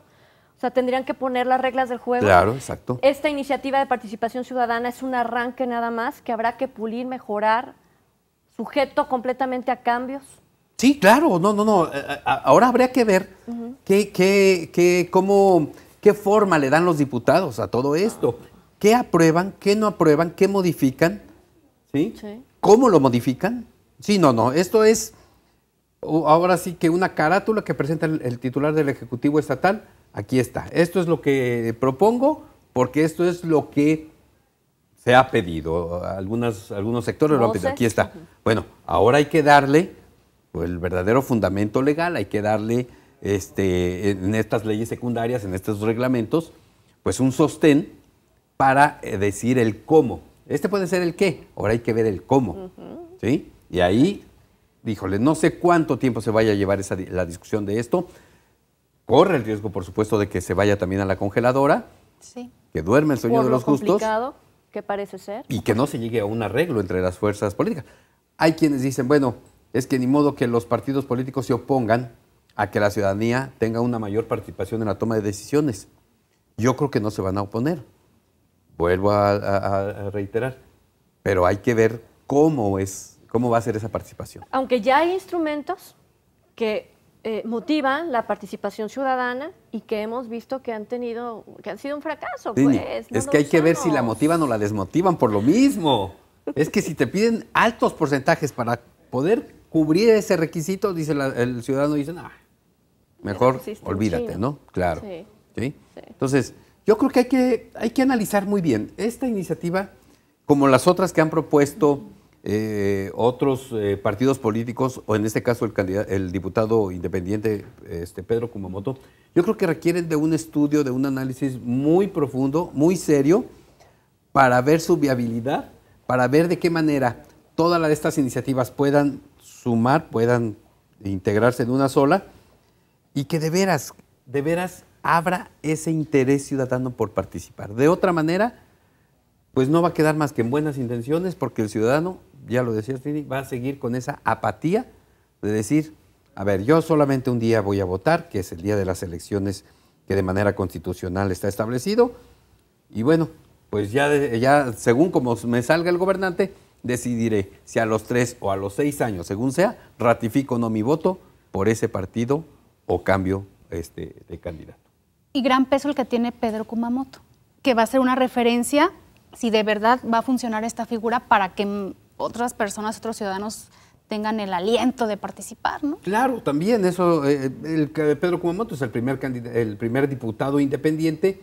O sea, tendrían que poner las reglas del juego. Claro, exacto. Esta iniciativa de participación ciudadana es un arranque nada más que habrá que pulir, mejorar, sujeto completamente a cambios. Sí, claro, no, no, no. Ahora habría que ver cómo ¿Qué forma le dan los diputados a todo esto? ¿Qué aprueban? ¿Qué no aprueban? ¿Qué modifican? ¿Sí? sí. cómo lo modifican? Sí, no, no. Esto es ahora sí que una carátula que presenta el, titular del Ejecutivo Estatal. Aquí está. Esto es lo que propongo porque esto es lo que se ha pedido. Algunas, algunos sectores lo han pedido. Aquí está. Bueno, ahora hay que darle pues, el verdadero fundamento legal, hay que darle este, en estas leyes secundarias, en estos reglamentos, pues un sostén para eh, decir el cómo. Este puede ser el qué, ahora hay que ver el cómo. ¿sí? Y ahí, díjole, no sé cuánto tiempo se vaya a llevar la discusión de esto. Corre el riesgo, por supuesto, de que se vaya también a la congeladora, sí. que duerme el sueño de los justos. parece ser. Y que no se llegue a un arreglo entre las fuerzas políticas. Hay quienes dicen, bueno, es que ni modo que los partidos políticos se opongan a que la ciudadanía tenga una mayor participación en la toma de decisiones. Yo creo que no se van a oponer, vuelvo a, reiterar, pero hay que ver cómo, es, cómo va a ser esa participación. Aunque ya hay instrumentos que eh, motivan la participación ciudadana y que hemos visto que han tenido, que han sido un fracaso. Pues, es que hay que ver si la motivan o la desmotivan por lo mismo. es que si te piden altos porcentajes para poder cubrir ese requisito, dice el ciudadano, dice, ah, mejor olvídate, ¿no? Claro. Entonces, yo creo que hay, que hay que analizar muy bien esta iniciativa, como las otras que han propuesto eh, otros eh, partidos políticos, o en este caso el, candidato, el diputado independiente este, Pedro Kumamoto, yo creo que requieren de un estudio, de un análisis muy profundo, muy serio, para ver su viabilidad, para ver de qué manera todas estas iniciativas puedan sumar, puedan integrarse en una sola y que de veras, de veras abra ese interés ciudadano por participar. De otra manera, pues no va a quedar más que en buenas intenciones porque el ciudadano, ya lo decía Fini, va a seguir con esa apatía de decir, a ver, yo solamente un día voy a votar, que es el día de las elecciones que de manera constitucional está establecido, y bueno, pues ya, ya según como me salga el gobernante, decidiré si a los tres o a los seis años, según sea, ratifico o no mi voto por ese partido o cambio este, de candidato. Y gran peso el que tiene Pedro Kumamoto, que va a ser una referencia si de verdad va a funcionar esta figura para que otras personas, otros ciudadanos tengan el aliento de participar, ¿no? Claro, también eso. Eh, eh, el, Pedro Kumamoto es el primer, el primer diputado independiente.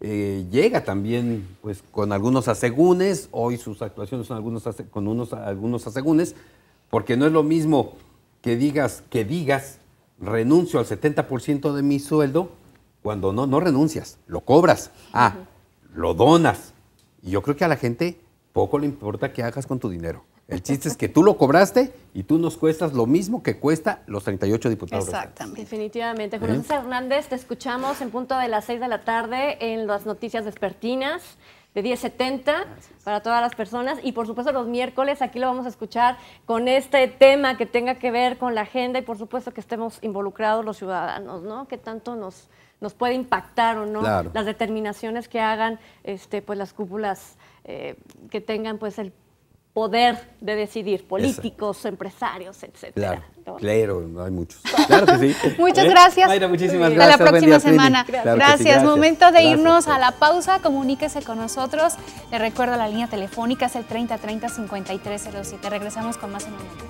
Eh, llega también pues, con algunos asegúnes, hoy sus actuaciones son algunos con unos, algunos asegúnes, porque no es lo mismo que digas, que digas renuncio al 70% de mi sueldo, cuando no, no renuncias, lo cobras, ah, lo donas. Y yo creo que a la gente poco le importa qué hagas con tu dinero. El chiste es que tú lo cobraste y tú nos cuestas lo mismo que cuesta los 38 diputados. Exactamente. Definitivamente. ¿Eh? Julio Hernández, te escuchamos en punto de las 6 de la tarde en las noticias despertinas de 1070 para todas las personas. Y por supuesto los miércoles aquí lo vamos a escuchar con este tema que tenga que ver con la agenda y por supuesto que estemos involucrados los ciudadanos, ¿no? Que tanto nos, nos puede impactar o no las determinaciones que hagan este, pues, las cúpulas eh, que tengan pues el poder de decidir, políticos, empresarios, etcétera. Claro, claro, hay muchos. Muchas gracias. Mayra, muchísimas gracias. Hasta la próxima semana. Gracias. Momento de irnos a la pausa. Comuníquese con nosotros. Le recuerdo la línea telefónica es el 3030 5307. Regresamos con más en un momento.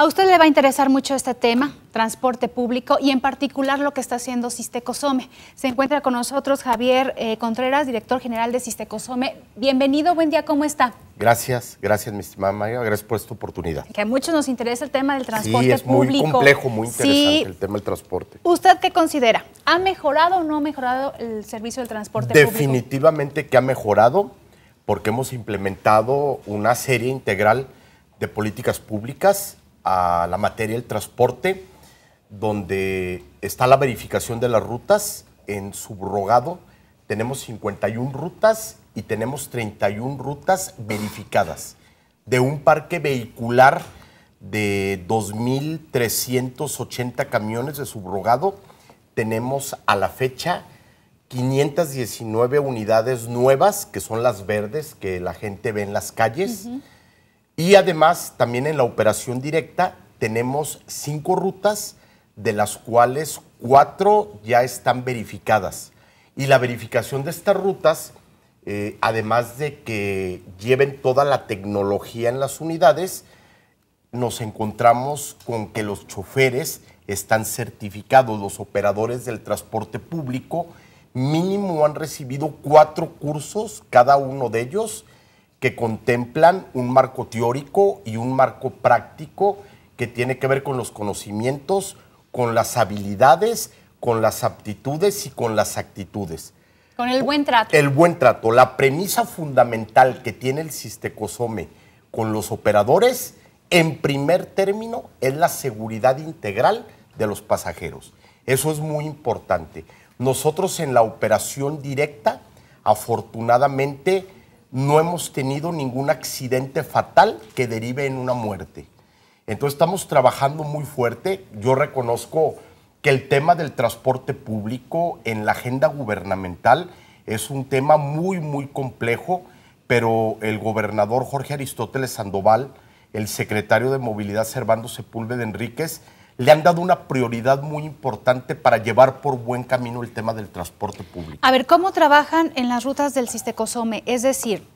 A usted le va a interesar mucho este tema, transporte público, y en particular lo que está haciendo Sistecosome. Se encuentra con nosotros Javier eh, Contreras, director general de Sistecosome. Bienvenido, buen día, ¿cómo está? Gracias, gracias, mi estimada María, gracias por esta oportunidad. Que a muchos nos interesa el tema del transporte es público. muy complejo, muy interesante el tema del transporte. ¿Usted qué considera? ¿Ha mejorado o no ha mejorado el servicio del transporte público? Definitivamente que ha mejorado, porque hemos implementado una serie integral de políticas públicas a la materia del transporte, donde está la verificación de las rutas en subrogado. Tenemos 51 rutas y tenemos 31 rutas verificadas de un parque vehicular de 2.380 camiones de subrogado. Tenemos a la fecha 519 unidades nuevas, que son las verdes que la gente ve en las calles. Y además, también en la operación directa tenemos cinco rutas, de las cuales cuatro ya están verificadas. Y la verificación de estas rutas, eh, además de que lleven toda la tecnología en las unidades, nos encontramos con que los choferes están certificados, los operadores del transporte público mínimo han recibido cuatro cursos, cada uno de ellos, que contemplan un marco teórico y un marco práctico que tiene que ver con los conocimientos, con las habilidades, con las aptitudes y con las actitudes. Con el buen trato. El buen trato. La premisa fundamental que tiene el SISTECOSOME con los operadores, en primer término, es la seguridad integral de los pasajeros. Eso es muy importante. Nosotros en la operación directa, afortunadamente, no hemos tenido ningún accidente fatal que derive en una muerte. Entonces estamos trabajando muy fuerte. Yo reconozco que el tema del transporte público en la agenda gubernamental es un tema muy, muy complejo, pero el gobernador Jorge Aristóteles Sandoval, el secretario de Movilidad Servando Sepúlveda Enríquez, le han dado una prioridad muy importante para llevar por buen camino el tema del transporte público. A ver, ¿cómo trabajan en las rutas del Sistecosome? Es decir,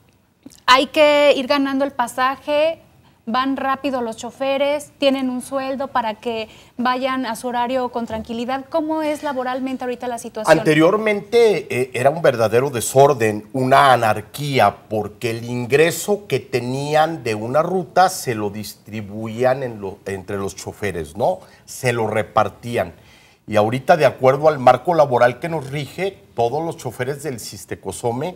hay que ir ganando el pasaje van rápido los choferes, tienen un sueldo para que vayan a su horario con tranquilidad. ¿Cómo es laboralmente ahorita la situación? Anteriormente eh, era un verdadero desorden, una anarquía, porque el ingreso que tenían de una ruta se lo distribuían entre los choferes, ¿no? Se lo repartían. Y ahorita, de acuerdo al marco laboral que nos rige, todos los choferes del Sistecosome...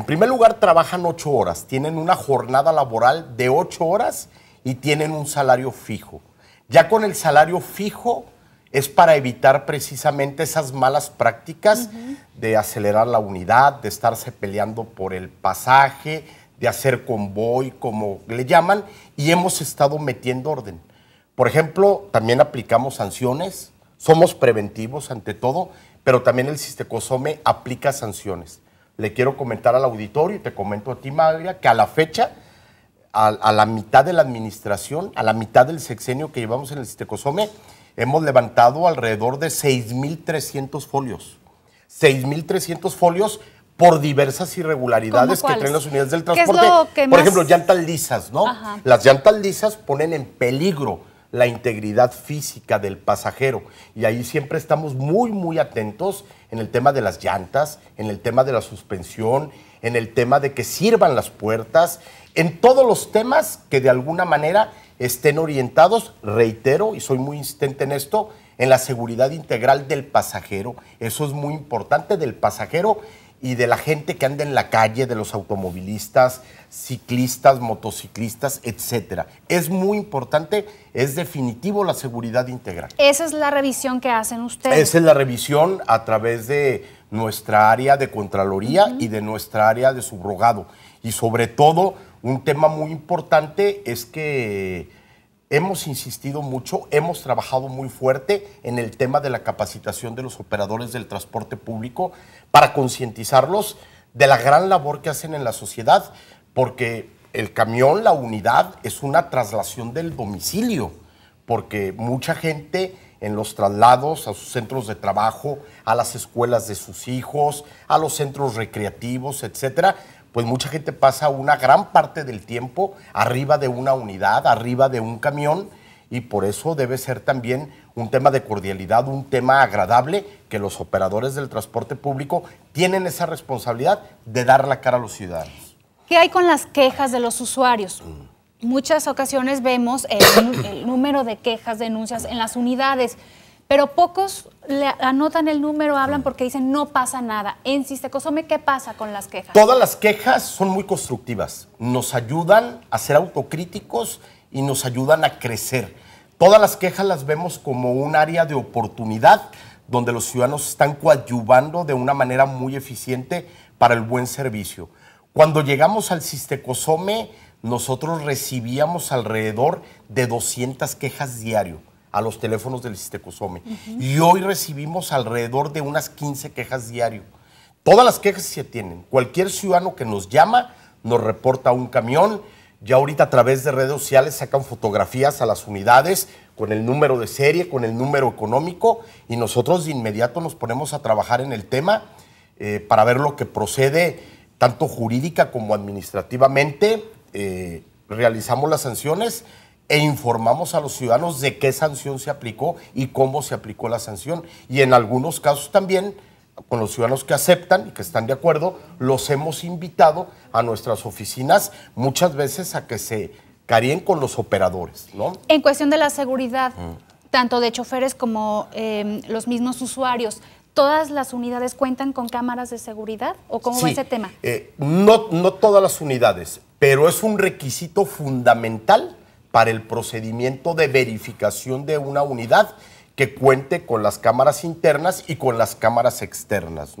En primer lugar, trabajan ocho horas, tienen una jornada laboral de ocho horas y tienen un salario fijo. Ya con el salario fijo es para evitar precisamente esas malas prácticas de acelerar la unidad, de estarse peleando por el pasaje, de hacer convoy, como le llaman, y hemos estado metiendo orden. Por ejemplo, también aplicamos sanciones, somos preventivos ante todo, pero también el Sistecosome aplica sanciones le quiero comentar al auditorio, y te comento a ti, Maglia, que a la fecha, a, la mitad de la administración, a la mitad del sexenio que llevamos en el Cistecosome, hemos levantado alrededor de 6.300 folios. 6.300 folios por diversas irregularidades que traen las unidades del transporte. Por ejemplo, llantas lisas, ¿no? Las llantas lisas ponen en peligro la integridad física del pasajero y ahí siempre estamos muy, muy atentos en el tema de las llantas, en el tema de la suspensión, en el tema de que sirvan las puertas, en todos los temas que de alguna manera estén orientados, reitero, y soy muy insistente en esto, en la seguridad integral del pasajero. Eso es muy importante, del pasajero y de la gente que anda en la calle, de los automovilistas, ciclistas, motociclistas, etcétera. Es muy importante, es definitivo la seguridad integral. Esa es la revisión que hacen ustedes. Esa es la revisión a través de nuestra área de Contraloría y de nuestra área de subrogado. Y sobre todo, un tema muy importante es que Hemos insistido mucho, hemos trabajado muy fuerte en el tema de la capacitación de los operadores del transporte público para concientizarlos de la gran labor que hacen en la sociedad, porque el camión, la unidad, es una traslación del domicilio, porque mucha gente en los traslados a sus centros de trabajo, a las escuelas de sus hijos, a los centros recreativos, etcétera, pues mucha gente pasa una gran parte del tiempo arriba de una unidad, arriba de un camión, y por eso debe ser también un tema de cordialidad, un tema agradable, que los operadores del transporte público tienen esa responsabilidad de dar la cara a los ciudadanos. ¿Qué hay con las quejas de los usuarios? Mm. Muchas ocasiones vemos el número de quejas, denuncias en las unidades, pero pocos le anotan el número, hablan porque dicen no pasa nada. En Cistecosome, ¿qué pasa con las quejas? Todas las quejas son muy constructivas. Nos ayudan a ser autocríticos y nos ayudan a crecer. Todas las quejas las vemos como un área de oportunidad donde los ciudadanos están coadyuvando de una manera muy eficiente para el buen servicio. Cuando llegamos al Cistecosome, nosotros recibíamos alrededor de 200 quejas diario a los teléfonos del Cistecosome. Y hoy recibimos alrededor de unas 15 quejas diario. Todas las quejas se tienen. Cualquier ciudadano que nos llama nos reporta un camión. Ya ahorita a través de redes sociales sacan fotografías a las unidades con el número de serie, con el número económico y nosotros de inmediato nos ponemos a trabajar en el tema eh, para ver lo que procede tanto jurídica como administrativamente. Eh, realizamos las sanciones e informamos a los ciudadanos de qué sanción se aplicó y cómo se aplicó la sanción. Y en algunos casos también, con los ciudadanos que aceptan y que están de acuerdo, los hemos invitado a nuestras oficinas muchas veces a que se caríen con los operadores. ¿no? En cuestión de la seguridad, mm. tanto de choferes como em, los mismos usuarios, ¿Todas las unidades cuentan con cámaras de seguridad o cómo va ese tema? Eh, no, no todas las unidades, pero es un requisito fundamental para el procedimiento de verificación de una unidad que cuente con las cámaras internas y con las cámaras externas,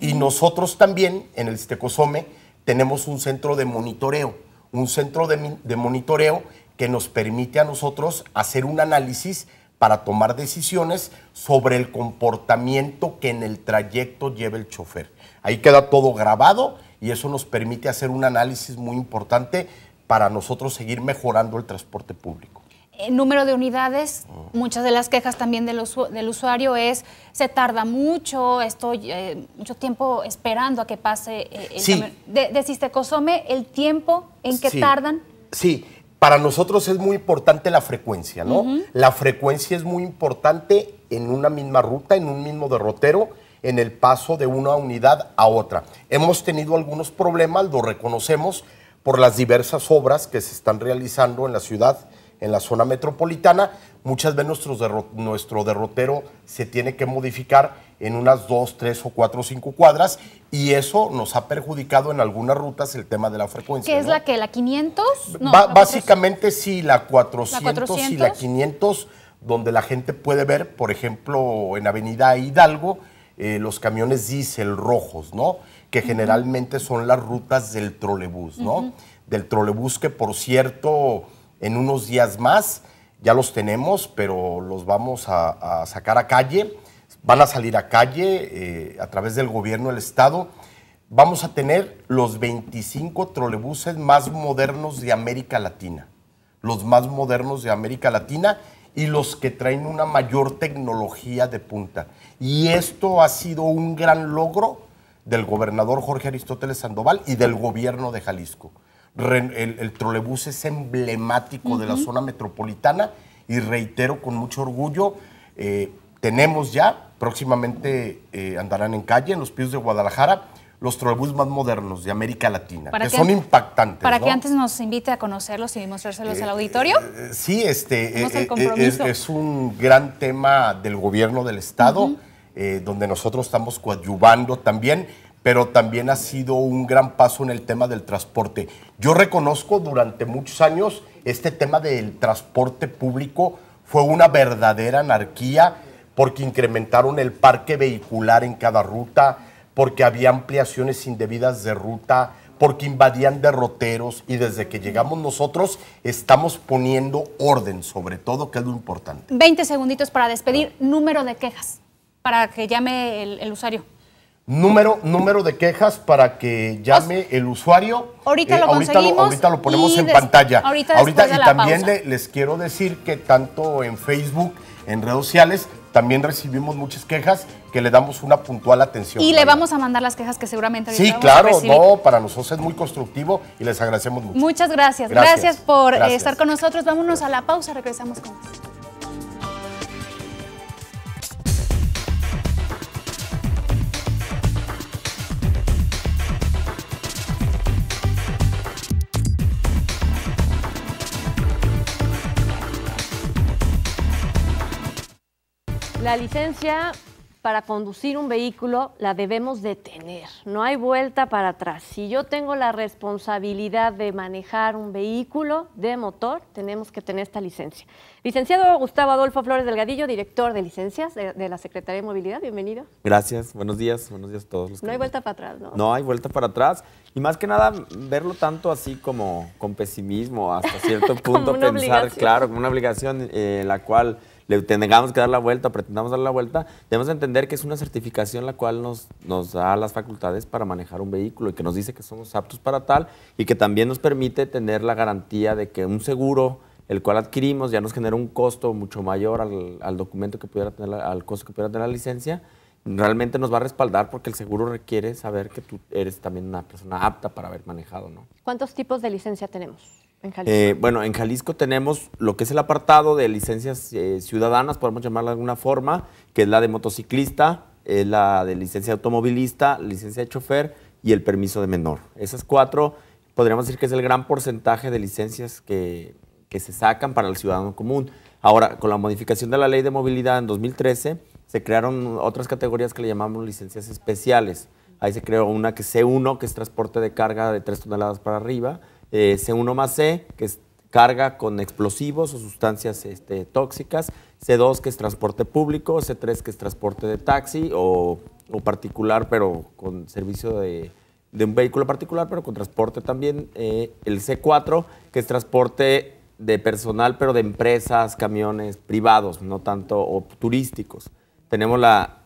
Y nosotros también en el Stecosome tenemos un centro de monitoreo, un centro de, de monitoreo que nos permite a nosotros hacer un análisis para tomar decisiones sobre el comportamiento que en el trayecto lleva el chofer. Ahí queda todo grabado y eso nos permite hacer un análisis muy importante para nosotros seguir mejorando el transporte público. El eh, número de unidades, muchas de las quejas también del, usuario es se tarda mucho, estoy eh, mucho tiempo esperando a que pase eh, el sí. de, de el tiempo en que tardan. Sí, para nosotros es muy importante la frecuencia, ¿no? La frecuencia es muy importante en una misma ruta, en un mismo derrotero, en el paso de una unidad a otra. Hemos tenido algunos problemas, lo reconocemos, por las diversas obras que se están realizando en la ciudad, en la zona metropolitana. Muchas veces nuestro, nuestro derrotero se tiene que modificar en unas dos, tres o cuatro o cinco cuadras y eso nos ha perjudicado en algunas rutas el tema de la frecuencia. ¿Qué es la que? ¿La 500? básicamente sí, la 400, y la 500 donde la gente puede ver, por ejemplo, en Avenida Hidalgo, eh, los camiones diésel rojos, ¿no? que generalmente son las rutas del trolebús, ¿no? Del trolebús que, por cierto, en unos días más ya los tenemos, pero los vamos a, sacar a calle, van a salir a calle eh, a través del gobierno del Estado. Vamos a tener los 25 trolebuses más modernos de América Latina, los más modernos de América Latina y los que traen una mayor tecnología de punta. Y esto ha sido un gran logro del gobernador Jorge Aristóteles Sandoval y del gobierno de Jalisco. el, trolebús es emblemático de la zona metropolitana y reitero con mucho orgullo, eh, tenemos ya, próximamente eh, andarán en calle, en los pies de Guadalajara, los trolebús más modernos de América Latina, que, son impactantes. Para que antes nos invite a conocerlos y mostrárselos al eh, auditorio. sí, este es, un gran tema del gobierno del Estado. Eh, donde nosotros estamos coadyuvando también, pero también ha sido un gran paso en el tema del transporte. Yo reconozco durante muchos años este tema del transporte público fue una verdadera anarquía porque incrementaron el parque vehicular en cada ruta, porque había ampliaciones indebidas de ruta, porque invadían derroteros y desde que llegamos nosotros estamos poniendo orden sobre todo, que es lo importante. 20 segunditos para despedir, número de quejas para que llame el, usuario? Número, número de quejas para que llame el usuario. Ahorita, eh, lo, ahorita, lo, ahorita lo ponemos en pantalla. Ahorita, y también les quiero decir que tanto en Facebook, en redes sociales, también recibimos muchas quejas que le damos una puntual atención. Y le vamos a mandar las quejas que seguramente Sí, vamos claro, no, para nosotros es muy constructivo y les agradecemos mucho. Muchas gracias. Gracias, por estar con nosotros. Vámonos a la pausa, regresamos con más. La licencia para conducir un vehículo la debemos de tener, no hay vuelta para atrás. Si yo tengo la responsabilidad de manejar un vehículo de motor, tenemos que tener esta licencia. Licenciado Gustavo Adolfo Flores Delgadillo, director de licencias de, la Secretaría de Movilidad, bienvenido. Gracias, buenos días, buenos días a todos. no hay vuelta para atrás, ¿no? No hay vuelta para atrás. Y más que nada, verlo tanto así como con pesimismo, hasta cierto punto pensar, claro, como una obligación eh, la cual le tengamos que dar la vuelta, pretendamos dar la vuelta, debemos entender que es una certificación la cual nos, nos da las facultades para manejar un vehículo y que nos dice que somos aptos para tal y que también nos permite tener la garantía de que un seguro el cual adquirimos ya nos genera un costo mucho mayor al, al, documento que pudiera tener, al costo que pudiera tener la licencia, realmente nos va a respaldar porque el seguro requiere saber que tú eres también una persona apta para haber manejado, ¿no? ¿Cuántos tipos de licencia tenemos? Eh, bueno, en Jalisco tenemos lo que es el apartado de licencias eh, ciudadanas, podemos llamarla de alguna forma, que es la de motociclista, es la de licencia de automovilista, licencia de chofer y el permiso de menor. Esas cuatro podríamos decir que es el gran porcentaje de licencias que, que se sacan para el ciudadano común. Ahora, con la modificación de la ley de movilidad en 2013, se crearon otras categorías que le llamamos licencias especiales. Ahí se creó una que es C1, que es transporte de carga de 3 toneladas para arriba, eh, C1 más C, que es carga con explosivos o sustancias este, tóxicas, C2 que es transporte público, C3 que es transporte de taxi o, particular, pero con servicio de, un vehículo particular, pero con transporte también, eh, el C4 que es transporte de personal, pero de empresas, camiones privados, no tanto o turísticos. Tenemos la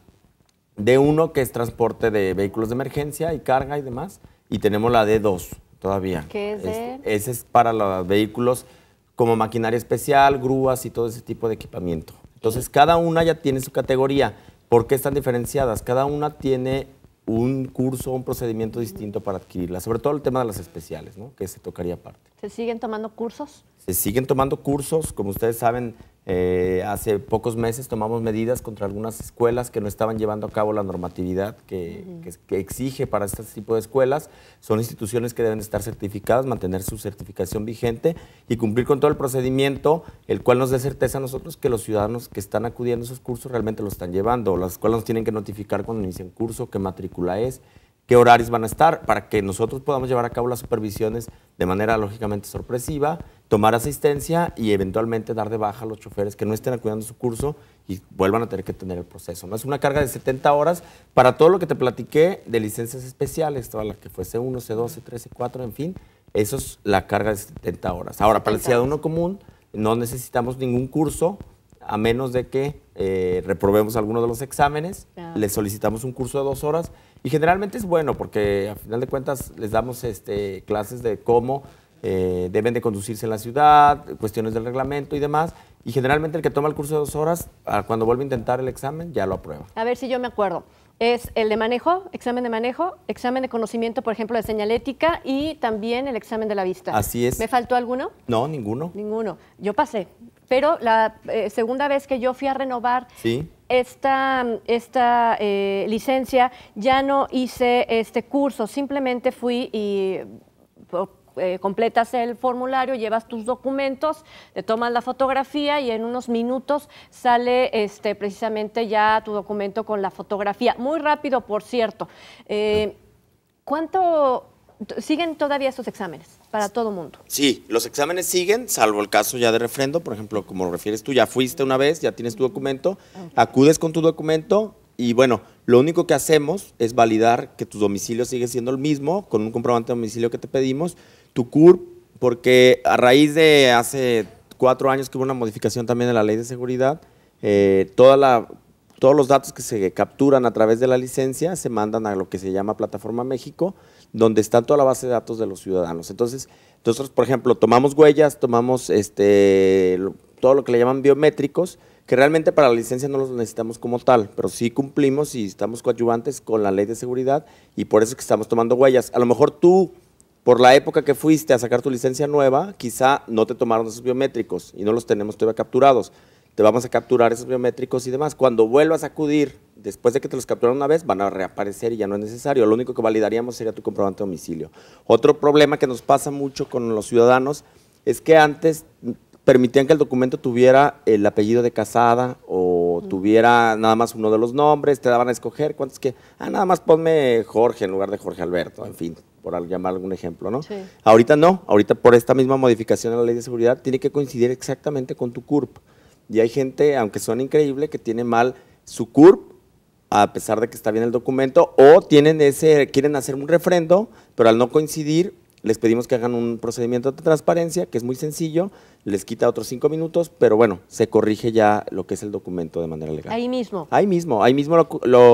D1 que es transporte de vehículos de emergencia y carga y demás, y tenemos la D2 todavía. Este, ese es para los vehículos como maquinaria especial, grúas y todo ese tipo de equipamiento. Entonces, cada una ya tiene su categoría. ¿Por qué están diferenciadas? Cada una tiene un curso, un procedimiento distinto para adquirirla, sobre todo el tema de las especiales, ¿no? que se tocaría aparte. ¿Se siguen tomando cursos? siguen tomando cursos, como ustedes saben, eh, hace pocos meses tomamos medidas contra algunas escuelas que no estaban llevando a cabo la normatividad que, exige para este tipo de escuelas. Son instituciones que deben estar certificadas, mantener su certificación vigente y cumplir con todo el procedimiento, el cual nos dé certeza a nosotros que los ciudadanos que están acudiendo a esos cursos realmente los están llevando. Las escuelas nos tienen que notificar cuando inician curso, qué matrícula es, qué horarios van a estar, para que nosotros podamos llevar a cabo las supervisiones de manera lógicamente sorpresiva tomar asistencia y eventualmente dar de baja a los choferes que no estén acudiendo su curso y vuelvan a tener que tener el proceso. Es una carga de 70 horas para todo lo que te platiqué de licencias especiales, toda la que fuese 1 C2, C3, C4, en fin, eso es la carga de 70 horas. Ahora, para el ciudadano común no necesitamos ningún curso a menos de que eh, reprobemos alguno de los exámenes, les solicitamos un curso de dos horas y generalmente es bueno porque a final de cuentas les damos este, clases de cómo eh, deben de conducirse en la ciudad, cuestiones del reglamento y demás. Y generalmente el que toma el curso de dos horas, ah, cuando vuelve a intentar el examen, ya lo aprueba. A ver si yo me acuerdo. Es el de manejo, examen de manejo, examen de conocimiento, por ejemplo, de señalética y también el examen de la vista. Así es. ¿Me faltó alguno? No, ninguno. Ninguno. Yo pasé. Pero la eh, segunda vez que yo fui a renovar esta, esta eh, licencia, ya no hice este curso, simplemente fui y eh, completas el formulario, llevas tus documentos, te tomas la fotografía y en unos minutos sale este, precisamente ya tu documento con la fotografía. Muy rápido, por cierto. Eh, ¿Cuánto siguen todavía esos exámenes para todo mundo? Sí, los exámenes siguen, salvo el caso ya de refrendo, por ejemplo, como refieres tú, ya fuiste una vez, ya tienes tu documento, acudes con tu documento y bueno, lo único que hacemos es validar que tu domicilio sigue siendo el mismo, con un comprobante de domicilio que te pedimos, tu CURP, porque a raíz de hace cuatro años que hubo una modificación también de la ley de seguridad, eh, todos los datos que se capturan a través de la licencia se mandan a lo que se llama Plataforma México, donde está toda la base de datos de los ciudadanos. Entonces, nosotros, por ejemplo, tomamos huellas, tomamos este, todo lo que le llaman biométricos, que realmente para la licencia no los necesitamos como tal, pero sí cumplimos y estamos coadyuvantes con la ley de seguridad y por eso es que estamos tomando huellas. A lo mejor tú por la época que fuiste a sacar tu licencia nueva, quizá no te tomaron esos biométricos y no los tenemos todavía capturados. Te vamos a capturar esos biométricos y demás. Cuando vuelvas a acudir, después de que te los capturaron una vez, van a reaparecer y ya no es necesario. Lo único que validaríamos sería tu comprobante de domicilio. Otro problema que nos pasa mucho con los ciudadanos es que antes permitían que el documento tuviera el apellido de casada o tuviera nada más uno de los nombres, te daban a escoger cuántos que, ah, nada más ponme Jorge en lugar de Jorge Alberto, en fin, por llamar algún ejemplo, ¿no? Ahorita no, ahorita por esta misma modificación a la ley de seguridad tiene que coincidir exactamente con tu CURP. Y hay gente, aunque son increíble, que tiene mal su CURP, a pesar de que está bien el documento, o tienen ese, quieren hacer un refrendo, pero al no coincidir, les pedimos que hagan un procedimiento de transparencia, que es muy sencillo, les quita otros cinco minutos, pero bueno, se corrige ya lo que es el documento de manera legal. Ahí mismo. Ahí mismo, ahí mismo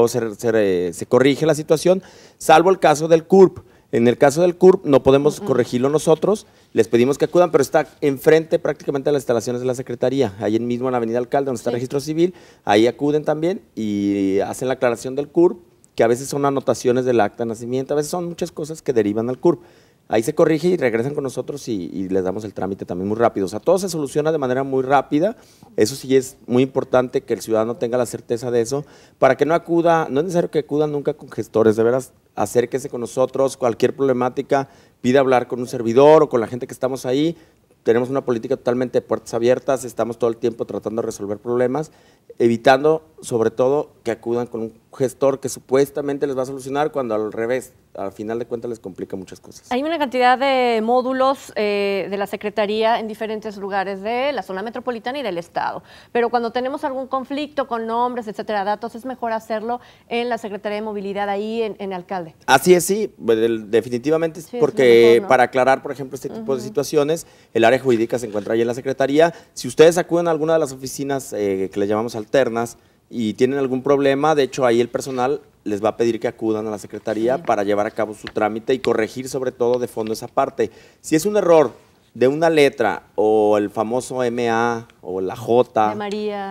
se, se corrige la situación, salvo el caso del CURP en el caso del CURP no podemos corregirlo nosotros, les pedimos que acudan, pero está enfrente prácticamente a las instalaciones de la Secretaría, ahí mismo en la Avenida Alcalde, donde está el registro civil, ahí acuden también y hacen la aclaración del CURP, que a veces son anotaciones del acta de nacimiento, a veces son muchas cosas que derivan al CURP. Ahí se corrige y regresan con nosotros y, les damos el trámite también muy rápido. O sea, todo se soluciona de manera muy rápida. Eso sí es muy importante que el ciudadano tenga la certeza de eso para que no acuda, no es necesario que acudan nunca con gestores. De veras, acérquese con nosotros, cualquier problemática, pida hablar con un servidor o con la gente que estamos ahí tenemos una política totalmente de puertas abiertas, estamos todo el tiempo tratando de resolver problemas, evitando sobre todo que acudan con un gestor que supuestamente les va a solucionar cuando al revés, al final de cuentas les complica muchas cosas. Hay una cantidad de módulos eh, de la Secretaría en diferentes lugares de la zona metropolitana y del Estado, pero cuando tenemos algún conflicto con nombres, etcétera, datos, es mejor hacerlo en la Secretaría de Movilidad, ahí en, Alcalde. Así es, sí, pues, definitivamente, porque para aclarar, por ejemplo, este tipo de situaciones, el área jurídica se encuentra ahí en la Secretaría. Si ustedes acuden a alguna de las oficinas eh, que le llamamos alternas, y tienen algún problema, de hecho ahí el personal les va a pedir que acudan a la Secretaría para llevar a cabo su trámite y corregir sobre todo de fondo esa parte. Si es un error de una letra o el famoso MA o la J,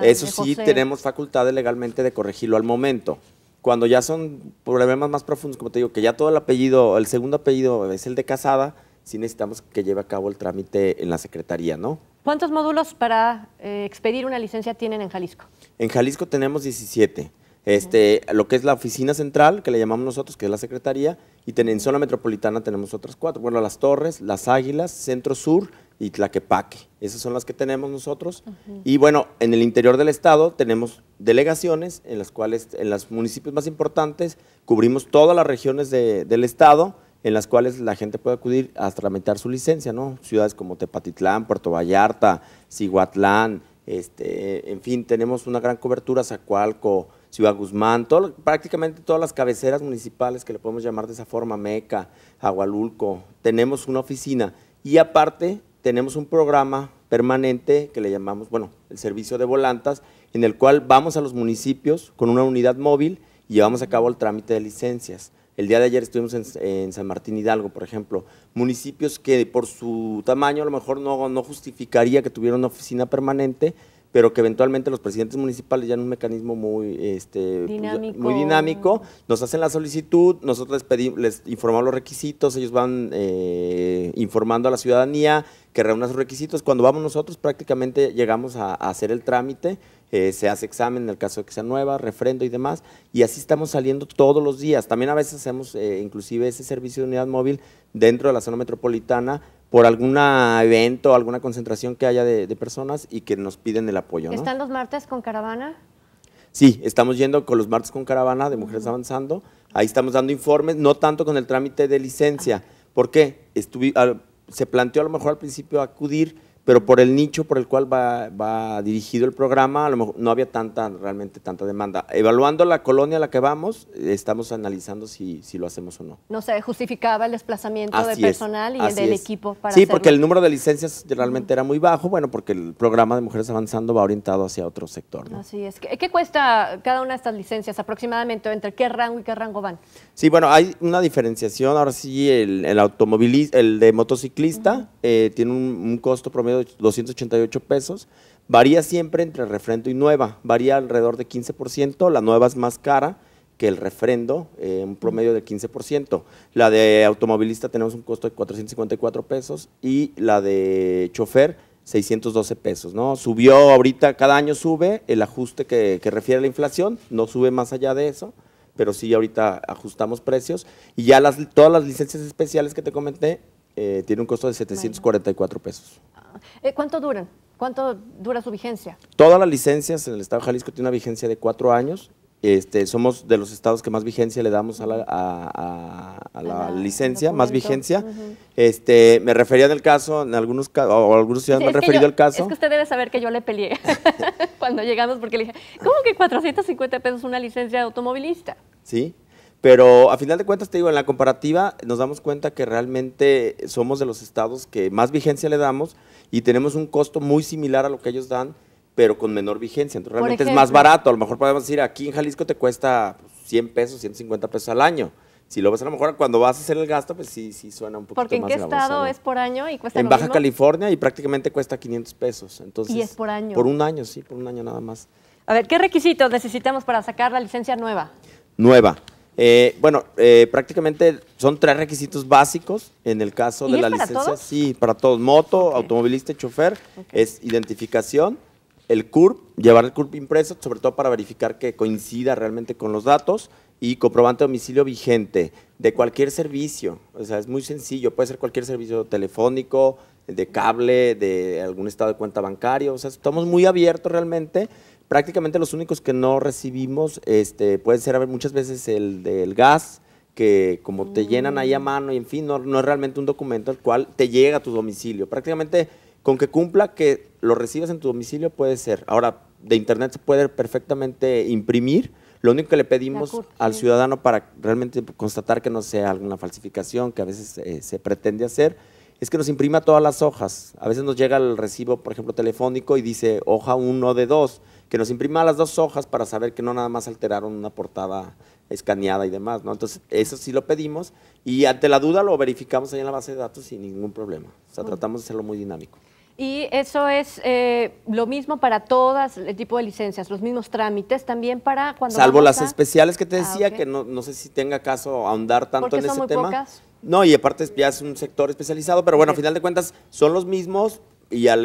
eso sí tenemos facultades legalmente de corregirlo al momento. Cuando ya son problemas más profundos, como te digo, que ya todo el apellido, el segundo apellido es el de casada, sí necesitamos que lleve a cabo el trámite en la Secretaría, ¿no? ¿Cuántos módulos para eh, expedir una licencia tienen en Jalisco? En Jalisco tenemos 17. Este, Lo que es la oficina central, que le llamamos nosotros, que es la Secretaría, y ten, en zona metropolitana tenemos otras cuatro. Bueno, las Torres, las Águilas, Centro Sur y Tlaquepaque. Esas son las que tenemos nosotros. Y bueno, en el interior del estado tenemos delegaciones en las cuales, en los municipios más importantes, cubrimos todas las regiones del estado en las cuales la gente puede acudir a tramitar su licencia, ¿no? Ciudades como Tepatitlán, Puerto Vallarta, Cihuatlán, este, en fin, tenemos una gran cobertura, Zacualco, Ciudad Guzmán, prácticamente todas las cabeceras municipales que le podemos llamar de esa forma, Meca, Agualulco, tenemos una oficina y aparte tenemos un programa permanente que le llamamos, bueno, el servicio de volantas, en el cual vamos a los municipios con una unidad móvil y llevamos a cabo el trámite de licencias. El día de ayer estuvimos en, San Martín Hidalgo, por ejemplo, municipios que por su tamaño a lo mejor no, justificaría que tuvieran una oficina permanente, pero que eventualmente los presidentes municipales ya en un mecanismo muy este, pues, dinámico. muy dinámico nos hacen la solicitud, nosotros les, informamos los requisitos, ellos van eh, informando a la ciudadanía que reúna sus requisitos, cuando vamos nosotros prácticamente llegamos a hacer el trámite eh, se hace examen en el caso de que sea nueva, refrendo y demás, y así estamos saliendo todos los días. También a veces hacemos eh, inclusive ese servicio de unidad móvil dentro de la zona metropolitana por algún evento, alguna concentración que haya de, personas y que nos piden el apoyo. ¿Están los martes con caravana? Sí, estamos yendo con los martes con caravana de Mujeres Avanzando. Ahí estamos dando informes, no tanto con el trámite de licencia. porque ¿Por qué? se planteó a lo mejor al principio acudir, pero por el nicho por el cual va, dirigido el programa, a lo mejor no había tanta, realmente tanta demanda. Evaluando la colonia a la que vamos, estamos analizando si, lo hacemos o no. No se justificaba el desplazamiento de personal y del equipo para Sí, porque el número de licencias realmente era muy bajo, bueno, porque el programa de Mujeres Avanzando va orientado hacia otro sector. Así es. ¿Qué, cuesta cada una de estas licencias aproximadamente? ¿Entre qué rango y qué rango van? Sí, bueno, hay una diferenciación. Ahora sí, el, el, el de motociclista eh, tiene un costo promedio de 288 pesos. Varía siempre entre refrendo y nueva, varía alrededor de 15%, la nueva es más cara que el refrendo, eh, un promedio de 15%. La de automovilista tenemos un costo de 454 pesos y la de chofer 612 pesos, ¿no? Subió ahorita, cada año sube el ajuste que, refiere a la inflación, no sube más allá de eso, pero sí ahorita ajustamos precios y ya las, todas las licencias especiales que te comenté eh, tiene un costo de 744 pesos. Ah, eh, ¿Cuánto duran? ¿Cuánto dura su vigencia? Todas las licencias en el Estado de Jalisco tienen una vigencia de cuatro años. Este, somos de los estados que más vigencia le damos a la, licencia, más vigencia. este, me refería en el caso, en algunos casos, o algunos ciudadanos me han referido al caso. Es que usted debe saber que yo le peleé cuando llegamos, porque le dije, ¿cómo que 450 pesos una licencia de automovilista? Sí. Pero a final de cuentas, te digo, en la comparativa nos damos cuenta que realmente somos de los estados que más vigencia le damos y tenemos un costo muy similar a lo que ellos dan, pero con menor vigencia. Entonces realmente es más barato. A lo mejor podemos decir, aquí en Jalisco te cuesta 100 pues, pesos, 150 pesos al año. Si lo vas a lo mejor cuando vas a hacer el gasto, pues sí, sí suena un poquito más. Porque en qué estado es por año y cuesta En Baja California y prácticamente cuesta 500 pesos. Entonces, y es por año. Por un año, sí, por un año nada más. A ver, ¿qué requisitos necesitamos para sacar la licencia nueva? Nueva. Eh, bueno, eh, prácticamente son tres requisitos básicos en el caso de la licencia. Sí, para todos. Moto, automovilista chofer. Es identificación, el CURP, llevar el CURP impreso, sobre todo para verificar que coincida realmente con los datos y comprobante de domicilio vigente de cualquier servicio. O sea, es muy sencillo, puede ser cualquier servicio telefónico, de cable, de algún estado de cuenta bancario. O sea, estamos muy abiertos realmente prácticamente los únicos que no recibimos este, pueden ser a muchas veces el del gas, que como te llenan ahí a mm. mano y en fin, no, es realmente un documento al cual te llega a tu domicilio. Prácticamente con que cumpla que lo recibas en tu domicilio puede ser. Ahora, de internet se puede perfectamente imprimir. Lo único que le pedimos al ciudadano para realmente constatar que no sea alguna falsificación que a veces eh, se pretende hacer es que nos imprima todas las hojas. A veces nos llega el recibo, por ejemplo, telefónico y dice hoja 1 de 2 que nos imprima las dos hojas para saber que no nada más alteraron una portada escaneada y demás, ¿no? Entonces, eso sí lo pedimos y ante la duda lo verificamos ahí en la base de datos sin ningún problema. O sea, tratamos de hacerlo muy dinámico. Y eso es eh, lo mismo para todas el tipo de licencias, los mismos trámites también para cuando. Salvo las especiales que te ah, decía, que no, sé si tenga caso ahondar tanto en ese tema. No, y aparte ya es un sector especializado, pero bueno, a final de cuentas son los mismos, y a,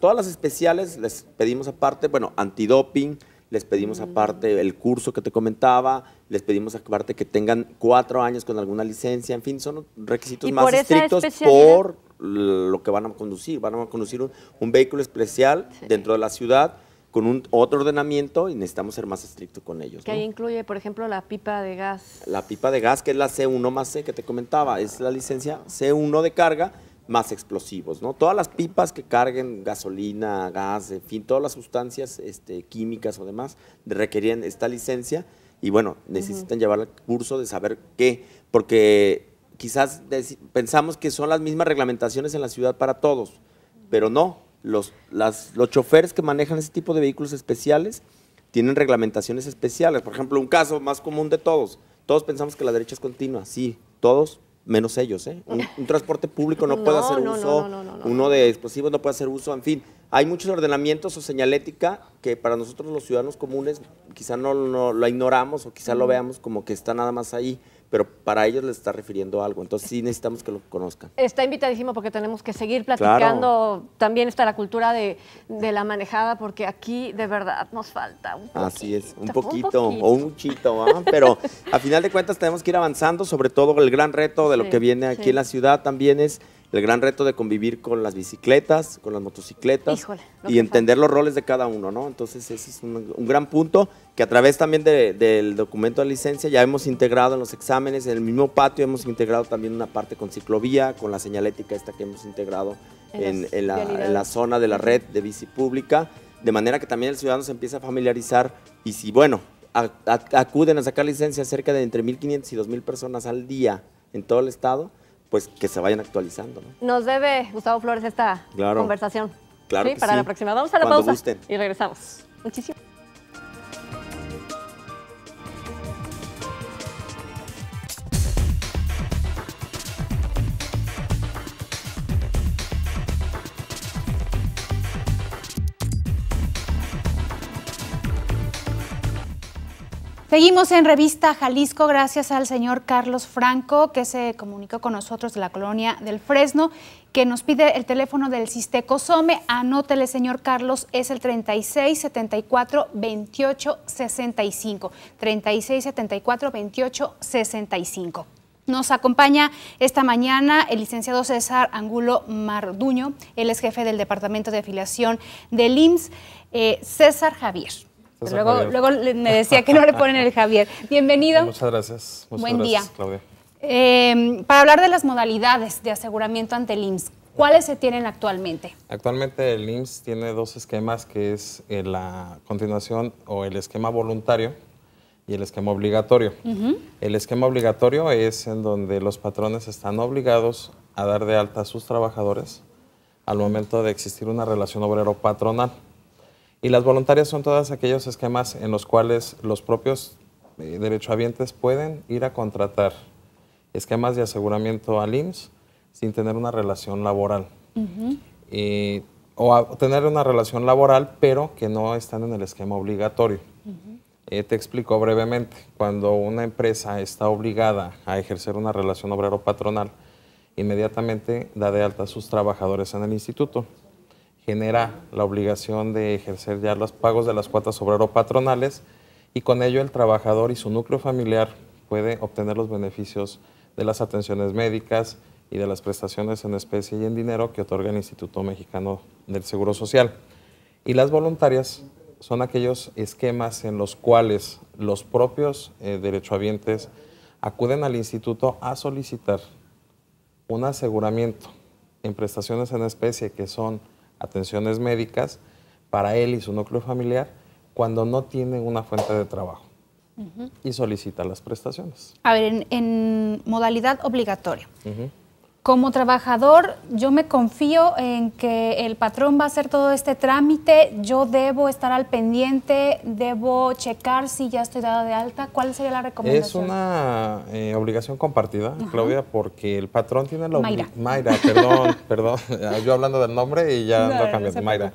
todas las especiales les pedimos aparte, bueno, antidoping, les pedimos mm. aparte el curso que te comentaba, les pedimos aparte que tengan cuatro años con alguna licencia, en fin, son requisitos más estrictos por lo que van a conducir, van a conducir un, vehículo especial dentro de la ciudad con un, otro ordenamiento y necesitamos ser más estrictos con ellos. Que ahí incluye, por ejemplo, la pipa de gas. La pipa de gas, que es la C1 más C que te comentaba, es la licencia C1 de carga, más explosivos, ¿no? Todas las pipas que carguen gasolina, gas, en fin, todas las sustancias este, químicas o demás requerían esta licencia y bueno, necesitan llevar el curso de saber qué, porque quizás pensamos que son las mismas reglamentaciones en la ciudad para todos, pero no, los, las, los choferes que manejan ese tipo de vehículos especiales tienen reglamentaciones especiales, por ejemplo, un caso más común de todos, todos pensamos que la derecha es continua, sí, todos menos ellos, ¿eh? Un, transporte público no, puede hacer uso, uno de explosivos no puede hacer uso, en fin, hay muchos ordenamientos o señalética que para nosotros los ciudadanos comunes quizá no, lo ignoramos o quizá lo veamos como que está nada más ahí pero para ellos les está refiriendo algo. Entonces sí necesitamos que lo conozcan. Está invitadísimo porque tenemos que seguir platicando. También está la cultura de, la manejada, porque aquí de verdad nos falta un poquito. Así es, un poquito, o un chito, ¿ah? pero a final de cuentas tenemos que ir avanzando, sobre todo el gran reto de lo que viene aquí en la ciudad también es el gran reto de convivir con las bicicletas, con las motocicletas y entender los roles de cada uno, ¿no? Entonces ese es un, gran punto que a través también del documento de licencia ya hemos integrado en los exámenes, en el mismo patio hemos integrado también una parte con ciclovía, con la señalética esta que hemos integrado en, la, zona de la red de bici pública, de manera que también el ciudadano se empieza a familiarizar y si, bueno, acuden a sacar licencia cerca de entre 1.500 y 2.000 personas al día en todo el estado, pues que se vayan actualizando. ¿no? Nos debe Gustavo Flores esta conversación. Claro. Sí, para la próxima. Vamos a la pausa y regresamos. Muchísimas Seguimos en Revista Jalisco, gracias al señor Carlos Franco, que se comunicó con nosotros de la colonia del Fresno, que nos pide el teléfono del Cistecosome Some. Anótele, señor Carlos, es el 3674-2865, 3674-2865. Nos acompaña esta mañana el licenciado César Angulo Marduño, él es jefe del Departamento de Afiliación del IMSS, eh, César Javier luego, luego me decía que no le ponen el Javier. Bienvenido. Muchas gracias. Muchas Buen gracias, día. Claudia. Em, para hablar de las modalidades de aseguramiento ante el IMSS, ¿cuáles se tienen actualmente? Actualmente el IMSS tiene dos esquemas, que es eh, la continuación o el esquema voluntario y el esquema obligatorio. El esquema obligatorio es en donde los patrones están obligados a dar de alta a sus trabajadores al momento de existir una relación obrero patronal. Y las voluntarias son todos aquellos esquemas en los cuales los propios eh, derechohabientes pueden ir a contratar esquemas de aseguramiento al IMSS sin tener una relación laboral. o tener una relación laboral, pero que no están en el esquema obligatorio. Eh, te explico brevemente. Cuando una empresa está obligada a ejercer una relación obrero-patronal, inmediatamente da de alta a sus trabajadores en el instituto genera la obligación de ejercer ya los pagos de las cuotas obrero-patronales y con ello el trabajador y su núcleo familiar puede obtener los beneficios de las atenciones médicas y de las prestaciones en especie y en dinero que otorga el Instituto Mexicano del Seguro Social. Y las voluntarias son aquellos esquemas en los cuales los propios eh, derechohabientes acuden al instituto a solicitar un aseguramiento en prestaciones en especie que son atenciones médicas para él y su núcleo familiar cuando no tiene una fuente de trabajo y solicita las prestaciones. A ver, en, modalidad obligatoria, como trabajador, yo me confío en que el patrón va a hacer todo este trámite, yo debo estar al pendiente, debo checar si ya estoy dada de alta. ¿Cuál sería la recomendación? Es una eh, obligación compartida, Claudia, porque el patrón tiene la obligación... Mayra. perdón, perdón, ah, yo hablando del nombre y ya no, cambiando, Mayra.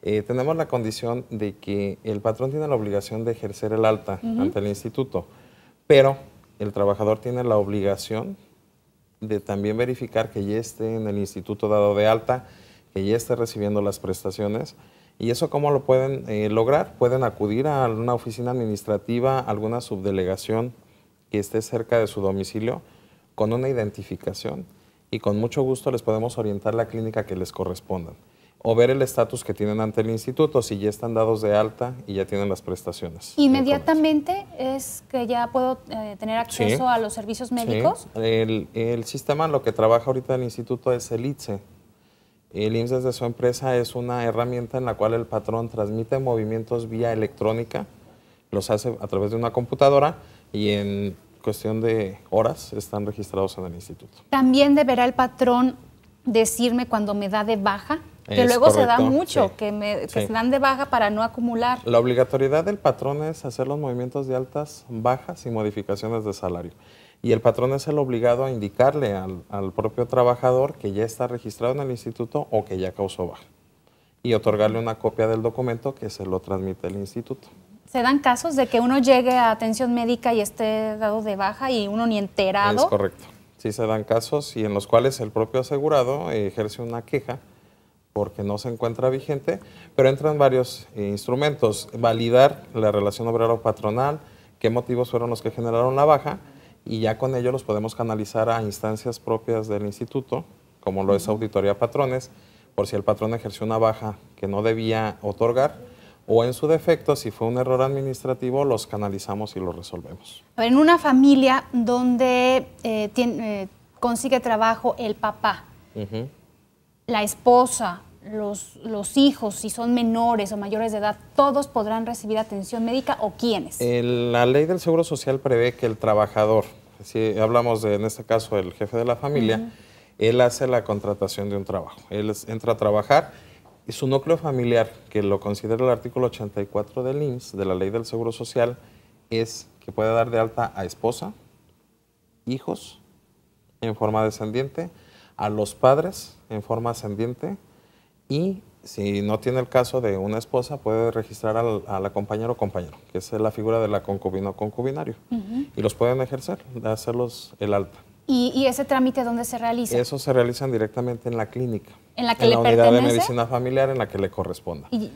Eh, tenemos la condición de que el patrón tiene la obligación de ejercer el alta ante el instituto, pero el trabajador tiene la obligación de también verificar que ya esté en el instituto dado de alta, que ya esté recibiendo las prestaciones. ¿Y eso cómo lo pueden eh, lograr? Pueden acudir a una oficina administrativa, alguna subdelegación que esté cerca de su domicilio con una identificación y con mucho gusto les podemos orientar la clínica que les corresponda o ver el estatus que tienen ante el instituto, si ya están dados de alta y ya tienen las prestaciones. ¿Inmediatamente es que ya puedo eh, tener acceso a los servicios médicos? Sí. El, el, sistema, lo que trabaja ahorita el instituto es el ITSE. El IMSS e desde su empresa es una herramienta en la cual el patrón transmite movimientos vía electrónica, los hace a través de una computadora y en cuestión de horas están registrados en el instituto. ¿También deberá el patrón decirme cuando me da de baja? Que luego se da mucho, que, se dan de baja para no acumular. La obligatoriedad del patrón es hacer los movimientos de altas, bajas y modificaciones de salario. Y el patrón es el obligado a indicarle al, al propio trabajador que ya está registrado en el instituto o que ya causó baja. Y otorgarle una copia del documento que se lo transmite el instituto. ¿Se dan casos de que uno llegue a atención médica y esté dado de baja y uno ni enterado? Es correcto. Sí se dan casos y en los cuales el propio asegurado ejerce una queja porque no se encuentra vigente, pero entran varios eh, instrumentos. Validar la relación obrero-patronal, qué motivos fueron los que generaron la baja, y ya con ello los podemos canalizar a instancias propias del instituto, como lo es auditoría patrones, por si el patrón ejerció una baja que no debía otorgar, o en su defecto, si fue un error administrativo, los canalizamos y los resolvemos. En una familia donde eh, tiene, eh, consigue trabajo el papá, la esposa, los, hijos, si son menores o mayores de edad, todos podrán recibir atención médica o quiénes? la ley del Seguro Social prevé que el trabajador, si hablamos de, en este caso del jefe de la familia, él hace la contratación de un trabajo. Él entra a trabajar y su núcleo familiar, que lo considera el artículo 84 del IMSS, de la ley del Seguro Social, es que puede dar de alta a esposa, hijos, en forma descendiente, a los padres en forma ascendiente y si no tiene el caso de una esposa, puede registrar al, a la compañera o compañero, que es la figura de la concubina o concubinario. Y los pueden ejercer, hacerlos el alta. ¿Y, ese trámite dónde se realiza? Eso se realizan directamente en la clínica. ¿En la unidad de medicina familiar en la que le corresponda. Y,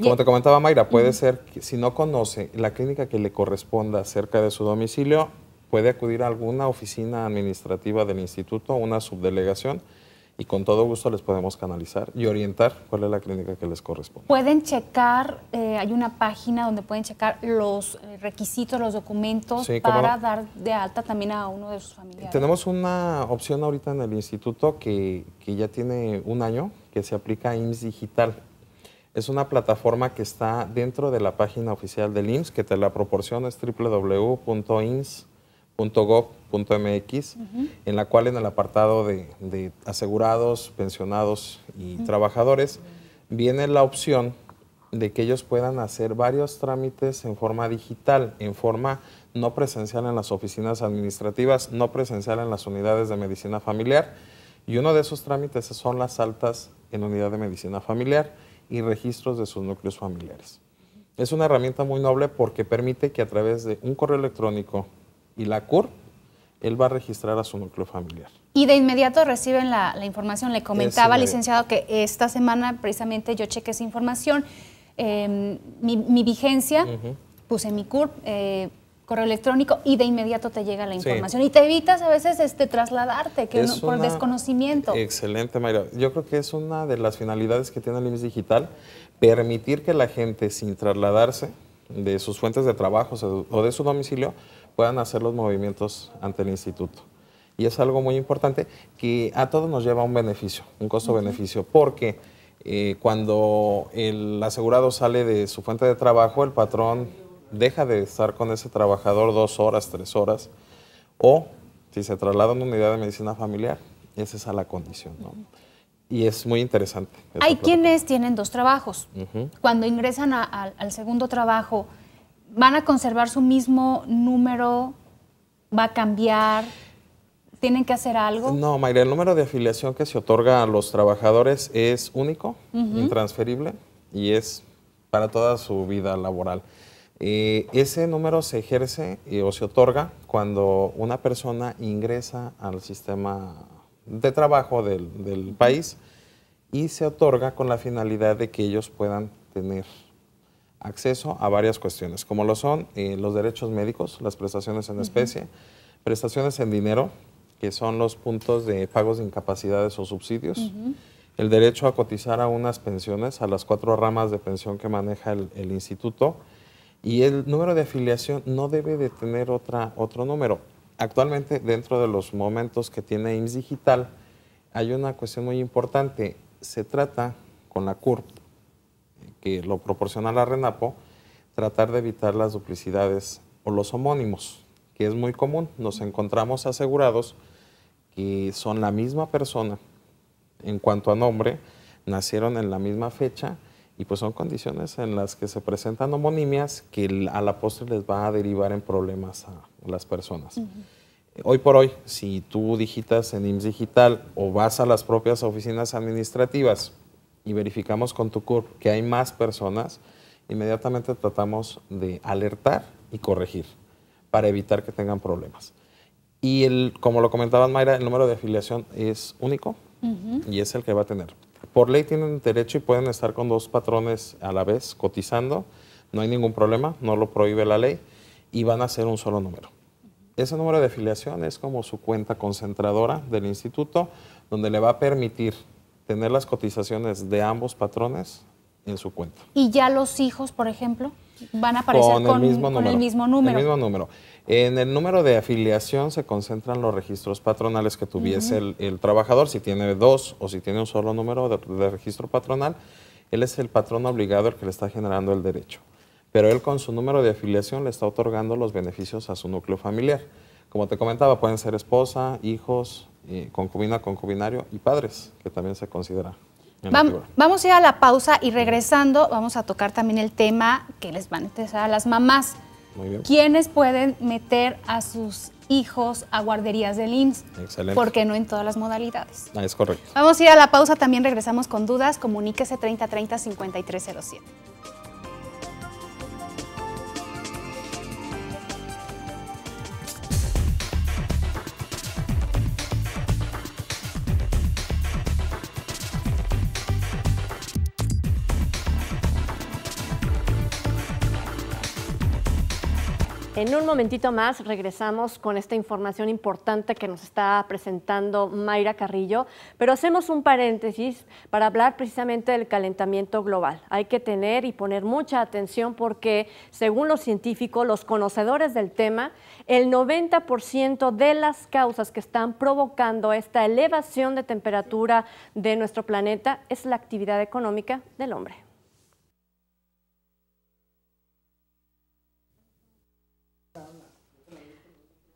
como te comentaba Mayra, puede ser que si no conoce la clínica que le corresponda cerca de su domicilio, puede acudir a alguna oficina administrativa del instituto, una subdelegación, y con todo gusto les podemos canalizar y orientar cuál es la clínica que les corresponde. Pueden checar, eh, hay una página donde pueden checar los eh, requisitos, los documentos para dar de alta también a uno de sus familiares. Tenemos una opción ahorita en el instituto que, que ya tiene un año, que se aplica a IMSS Digital. Es una plataforma que está dentro de la página oficial del IMSS, que te la proporciona, es www.ins .gov.mx, en la cual en el apartado de, asegurados, pensionados y trabajadores viene la opción de que ellos puedan hacer varios trámites en forma digital, en forma no presencial en las oficinas administrativas, no presencial en las unidades de medicina familiar. Y uno de esos trámites son las altas en unidad de medicina familiar y registros de sus núcleos familiares. Es una herramienta muy noble porque permite que a través de un correo electrónico, y la CUR, él va a registrar a su núcleo familiar. Y de inmediato reciben la, información. Le comentaba, licenciado, que esta semana precisamente yo chequé esa información, em, mi, vigencia, puse mi CUR, eh, correo electrónico, y de inmediato te llega la información. Y te evitas a veces este, trasladarte que por desconocimiento. Excelente, Mayra. Yo creo que es una de las finalidades que tiene el IMSS Digital, permitir que la gente, sin trasladarse de sus fuentes de trabajo o de su domicilio, puedan hacer los movimientos ante el instituto. Y es algo muy importante que a todos nos lleva un beneficio, un costo-beneficio, porque eh, cuando el asegurado sale de su fuente de trabajo, el patrón deja de estar con ese trabajador dos horas, tres horas, o si se traslada a una unidad de medicina familiar, esa es la condición. Y es muy interesante. Hay quienes tienen dos trabajos. Cuando ingresan al segundo trabajo, ¿Van a conservar su mismo número? ¿Va a cambiar? ¿Tienen que hacer algo? No, Mayra, el número de afiliación que se otorga a los trabajadores es único, intransferible y es para toda su vida laboral. Eh, ese número se ejerce eh, o se otorga cuando una persona ingresa al sistema de trabajo del, del país y se otorga con la finalidad de que ellos puedan tener acceso a varias cuestiones, como lo son eh, los derechos médicos, las prestaciones en especie, prestaciones en dinero, que son los puntos de pagos de incapacidades o subsidios, el derecho a cotizar a unas pensiones, a las cuatro ramas de pensión que maneja el, instituto, y el número de afiliación no debe de tener otra, otro número. Actualmente, dentro de los momentos que tiene IMSS Digital, hay una cuestión muy importante. Se trata con la CURP que lo proporciona la RENAPO, tratar de evitar las duplicidades o los homónimos, que es muy común. Nos encontramos asegurados que son la misma persona en cuanto a nombre, nacieron en la misma fecha y pues son condiciones en las que se presentan homonimias que a la postre les va a derivar en problemas a las personas. Hoy por hoy, si tú digitas en IMSS Digital o vas a las propias oficinas administrativas y verificamos con tu que hay más personas, inmediatamente tratamos de alertar y corregir para evitar que tengan problemas. Y el, como lo comentaba Mayra, el número de afiliación es único y es el que va a tener. Por ley tienen derecho y pueden estar con dos patrones a la vez cotizando, no hay ningún problema, no lo prohíbe la ley y van a ser un solo número. Ese número de afiliación es como su cuenta concentradora del instituto, donde le va a permitir tener las cotizaciones de ambos patrones en su cuenta. ¿Y ya los hijos, por ejemplo, van a aparecer con, el, mismo, número, el mismo número? El mismo número. En el número de afiliación se concentran los registros patronales que tuviese el, trabajador. Si tiene dos o si tiene un solo número de registro patronal, él es el patrón obligado el que le está generando el derecho. Pero él con su número de afiliación le está otorgando los beneficios a su núcleo familiar. Como te comentaba, pueden ser esposa, hijos, concubina, concubinario y padres, que también se considera. Vamos, vamos a ir a la pausa y regresando vamos a tocar también el tema que les van a interesar a las mamás. Muy bien. ¿Quiénes pueden meter a sus hijos a guarderías del IMSS? Excelente. Porque no en todas las modalidades. Ah, es correcto. Vamos a ir a la pausa, también regresamos con dudas. Comuníquese 3030 5307. En un momentito más regresamos con esta información importante que nos está presentando Mayra Carrillo, pero hacemos un paréntesis para hablar precisamente del calentamiento global. Hay que tener y poner mucha atención porque, según los científicos, los conocedores del tema, el 90% de las causas que están provocando esta elevación de temperatura de nuestro planeta es la actividad económica del hombre.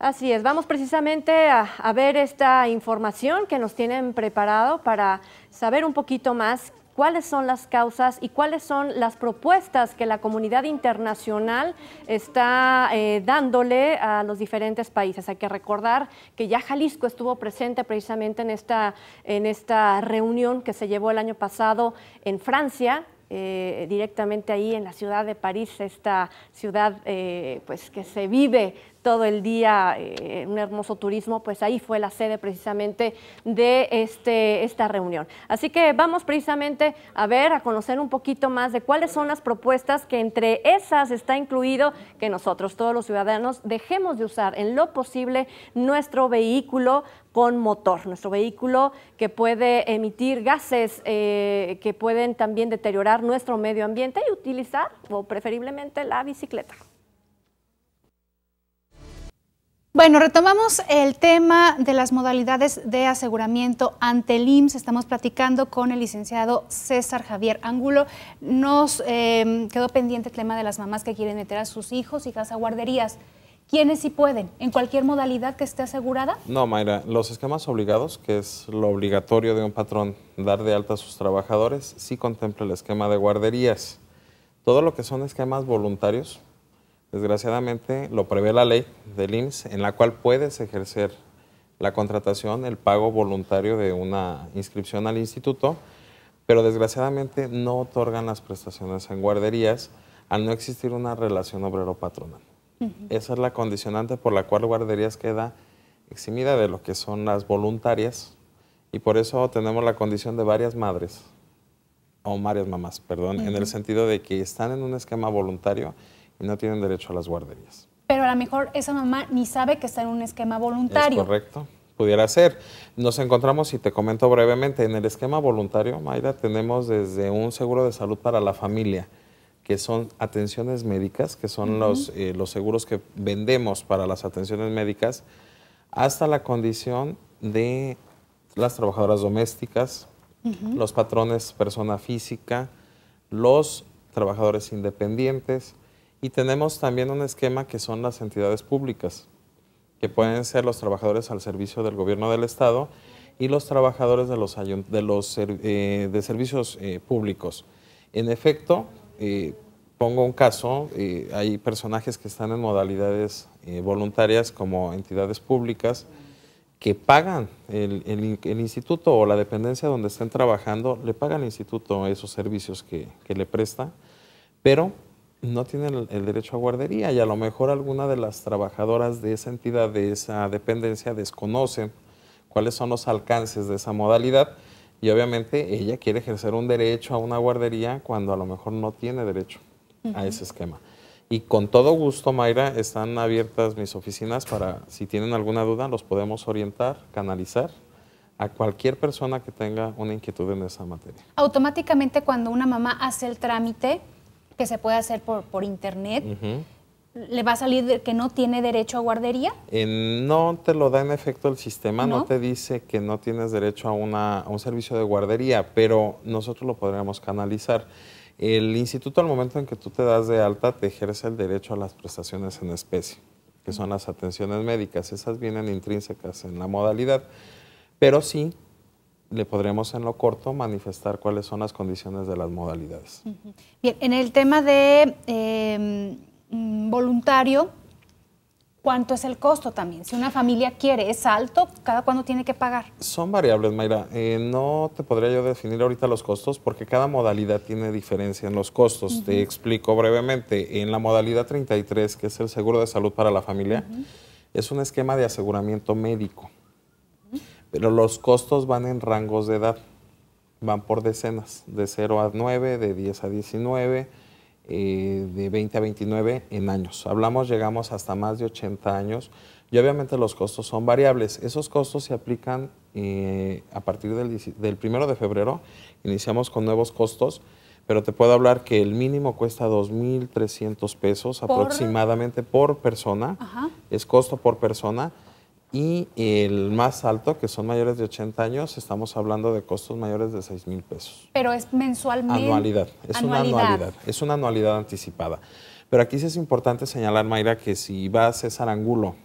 Así es, vamos precisamente a, ver esta información que nos tienen preparado para saber un poquito más cuáles son las causas y cuáles son las propuestas que la comunidad internacional está eh, dándole a los diferentes países. Hay que recordar que ya Jalisco estuvo presente precisamente en esta, en esta reunión que se llevó el año pasado en Francia, eh, directamente ahí en la ciudad de París, esta ciudad eh, pues que se vive todo el día, eh, un hermoso turismo, pues ahí fue la sede precisamente de este, esta reunión. Así que vamos precisamente a ver, a conocer un poquito más de cuáles son las propuestas que entre esas está incluido que nosotros, todos los ciudadanos, dejemos de usar en lo posible nuestro vehículo con motor, nuestro vehículo que puede emitir gases eh, que pueden también deteriorar nuestro medio ambiente y utilizar o preferiblemente la bicicleta. Bueno, retomamos el tema de las modalidades de aseguramiento ante el IMSS. Estamos platicando con el licenciado César Javier Ángulo. Nos em, quedó pendiente el tema de las mamás que quieren meter a sus hijos, hijas a guarderías. ¿Quiénes sí pueden? ¿En cualquier modalidad que esté asegurada? No, Mayra, los esquemas obligados, que es lo obligatorio de un patrón dar de alta a sus trabajadores, sí contempla el esquema de guarderías. Todo lo que son esquemas voluntarios, Desgraciadamente lo prevé la ley del IMSS e, en la cual puedes ejercer la contratación, el pago voluntario de una inscripción al instituto, pero desgraciadamente no otorgan las prestaciones en guarderías al no existir una relación obrero-patronal. Esa es la condicionante por la cual guarderías queda eximida de lo que son las voluntarias y por eso tenemos la condición de varias madres, o varias mamás, perdón, en el sentido de que están en un esquema voluntario no tienen derecho a las guarderías. Pero a lo mejor esa mamá ni sabe que está en un esquema voluntario. Es correcto, pudiera ser. Nos encontramos, y te comento brevemente, en el esquema voluntario, Mayra, tenemos desde un seguro de salud para la familia, que son atenciones médicas, que son los, eh, los seguros que vendemos para las atenciones médicas, hasta la condición de las trabajadoras domésticas, los patrones persona física, los trabajadores independientes, y tenemos también un esquema que son las entidades públicas, que pueden ser los trabajadores al servicio del gobierno del Estado y los trabajadores de los, de los eh, de servicios eh, públicos. En efecto, eh, pongo un caso, hay personajes que están en modalidades voluntarias como entidades públicas que pagan el, instituto o la dependencia donde estén trabajando, le pagan al instituto esos servicios que, que le presta, pero no tienen el derecho a guardería y a lo mejor alguna de las trabajadoras de esa entidad, de esa dependencia, desconocen cuáles son los alcances de esa modalidad y obviamente ella quiere ejercer un derecho a una guardería cuando a lo mejor no tiene derecho a ese esquema. Y con todo gusto, Mayra, están abiertas mis oficinas para, si tienen alguna duda, los podemos orientar, canalizar a cualquier persona que tenga una inquietud en esa materia. Automáticamente cuando una mamá hace el trámite, que se puede hacer por, por internet, ¿le va a salir que no tiene derecho a guardería? Eh, no te lo da en efecto el sistema, ¿No? te dice que no tienes derecho a, una, a un servicio de guardería, pero nosotros lo podríamos canalizar. El instituto al momento en que tú te das de alta te ejerce el derecho a las prestaciones en especie, que son las atenciones médicas. Esas vienen intrínsecas en la modalidad, pero sí le podremos en lo corto manifestar cuáles son las condiciones de las modalidades. Bien, en el tema de em, voluntario, ¿cuánto es el costo también? Si una familia quiere, ¿es alto? ¿Cada cuándo tiene que pagar? Son variables, Mayra. Eh, no te podría yo definir ahorita los costos porque cada modalidad tiene diferencia en los costos. Te explico brevemente. En la modalidad 33, que es el seguro de salud para la familia, es un esquema de aseguramiento médico pero los costos van en rangos de edad, van por decenas, de 0 a 9, de 10 a 19, eh, de 20 a 29 en años. Hablamos, llegamos hasta más de 80 años y obviamente los costos son variables. Esos costos se aplican eh, a partir del, del primero de febrero, iniciamos con nuevos costos pero te puedo hablar que el mínimo cuesta 2.300 pesos aproximadamente por persona, es costo por persona y el más alto, que son mayores de 80 años, estamos hablando de costos mayores de 6 mil pesos. Pero es mensualmente. Anualidad, es una anualidad, es una anualidad anticipada. Pero aquí sí es importante señalar, Mayra, que si va a César Angulo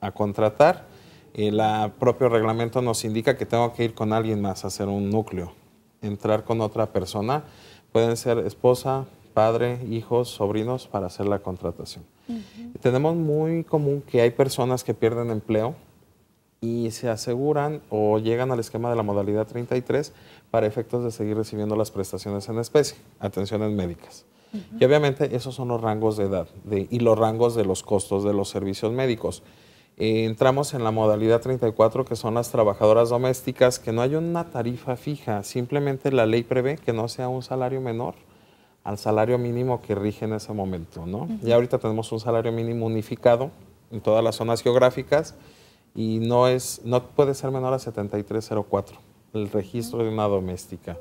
a contratar, el eh, propio reglamento nos indica que tengo que ir con alguien más a hacer un núcleo, entrar con otra persona, pueden ser esposa, padre, hijos, sobrinos, para hacer la contratación. Tenemos muy común que hay personas que pierden empleo y se aseguran o llegan al esquema de la modalidad 33 para efectos de seguir recibiendo las prestaciones en especie, atenciones médicas. Y obviamente esos son los rangos de edad de, y los rangos de los costos de los servicios médicos. Eh, entramos en la modalidad 34, que son las trabajadoras domésticas, que no hay una tarifa fija, simplemente la ley prevé que no sea un salario menor al salario mínimo que rige en ese momento. ¿no? Ya ahorita tenemos un salario mínimo unificado en todas las zonas geográficas y no, es, no puede ser menor a 7304, el registro de una doméstica.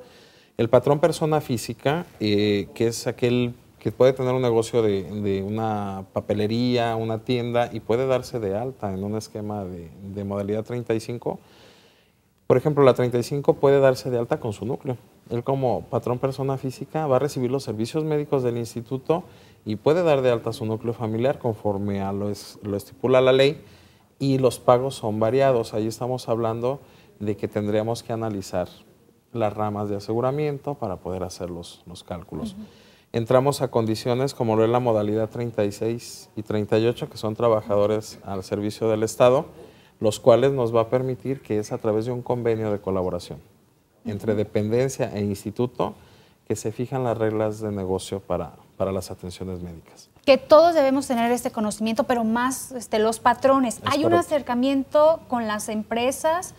El patrón persona física, eh, que es aquel que puede tener un negocio de, una papelería, una tienda y puede darse de alta en un esquema de, de modalidad 35. Por ejemplo, la 35 puede darse de alta con su núcleo. Él como patrón persona física va a recibir los servicios médicos del instituto y puede dar de alta su núcleo familiar conforme a lo estipula la ley y los pagos son variados. Ahí estamos hablando de que tendríamos que analizar las ramas de aseguramiento para poder hacer los, cálculos. Entramos a condiciones como lo es la modalidad 36 y 38, que son trabajadores al servicio del Estado, los cuales nos va a permitir que es a través de un convenio de colaboración entre dependencia e instituto que se fijan las reglas de negocio para las atenciones médicas que todos debemos tener este conocimiento, pero más este, los patrones. Hay un acercamiento con las empresas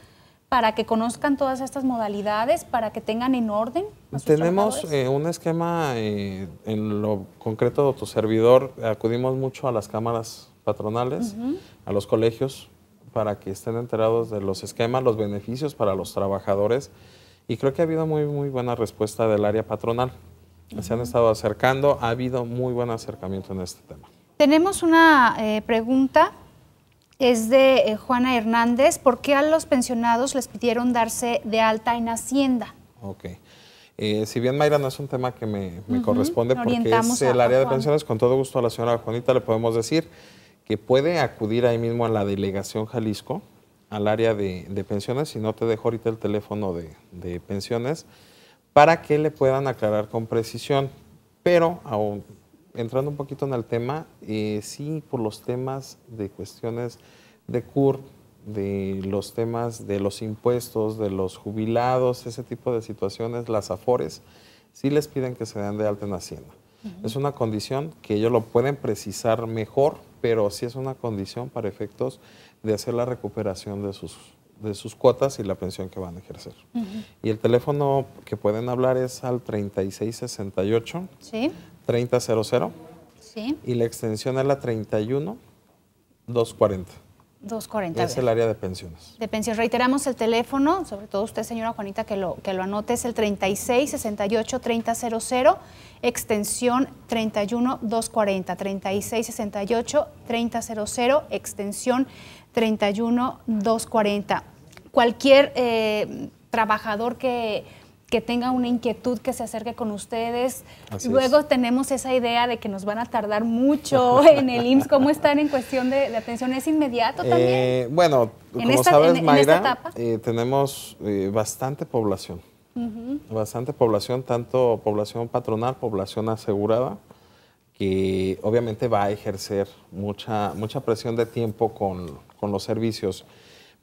para que conozcan todas estas modalidades, para que tengan en orden. Tenemos eh, un esquema, eh, en lo concreto, de tu servidor, acudimos mucho a las cámaras patronales, a los colegios, para que estén enterados de los esquemas, los beneficios para los trabajadores. Y creo que ha habido muy, muy buena respuesta del área patronal se han estado acercando, ha habido muy buen acercamiento en este tema. Tenemos una eh, pregunta, es de eh, Juana Hernández, ¿por qué a los pensionados les pidieron darse de alta en Hacienda? Ok. Eh, si bien Mayra no es un tema que me, corresponde porque es el área de pensiones, con todo gusto a la señora Juanita le podemos decir que puede acudir ahí mismo a la delegación Jalisco, al área de, pensiones, si no te dejo ahorita el teléfono de pensiones, para que le puedan aclarar con precisión. Pero entrando un poquito en el tema, eh, sí, por los temas de cuestiones de CUR, de los temas de los impuestos, de los jubilados, ese tipo de situaciones, las AFORES, sí les piden que se den de alta en Hacienda. Es una condición que ellos lo pueden precisar mejor, pero sí es una condición para efectos de hacer la recuperación de sus de sus cuotas y la pensión que van a ejercer. Y el teléfono que pueden hablar es al 3668 ¿Sí? 3000 ¿Sí? y la extensión es la 31240. 240. Es el área de pensiones. De pensiones. Reiteramos el teléfono, sobre todo usted, señora Juanita, que lo, que lo anote, es el 3668 3000, extensión 31 240. 3668 3000, extensión 31 240 cualquier eh, trabajador que, tenga una inquietud, que se acerque con ustedes. Luego tenemos esa idea de que nos van a tardar mucho en el IMSS. ¿Cómo están en cuestión de, atención? ¿Es inmediato eh, también? bueno, como sabes, Mayra, eh, tenemos bastante población. Bastante población, tanto población patronal, población asegurada, que obviamente va a ejercer mucha, mucha presión de tiempo con, con los servicios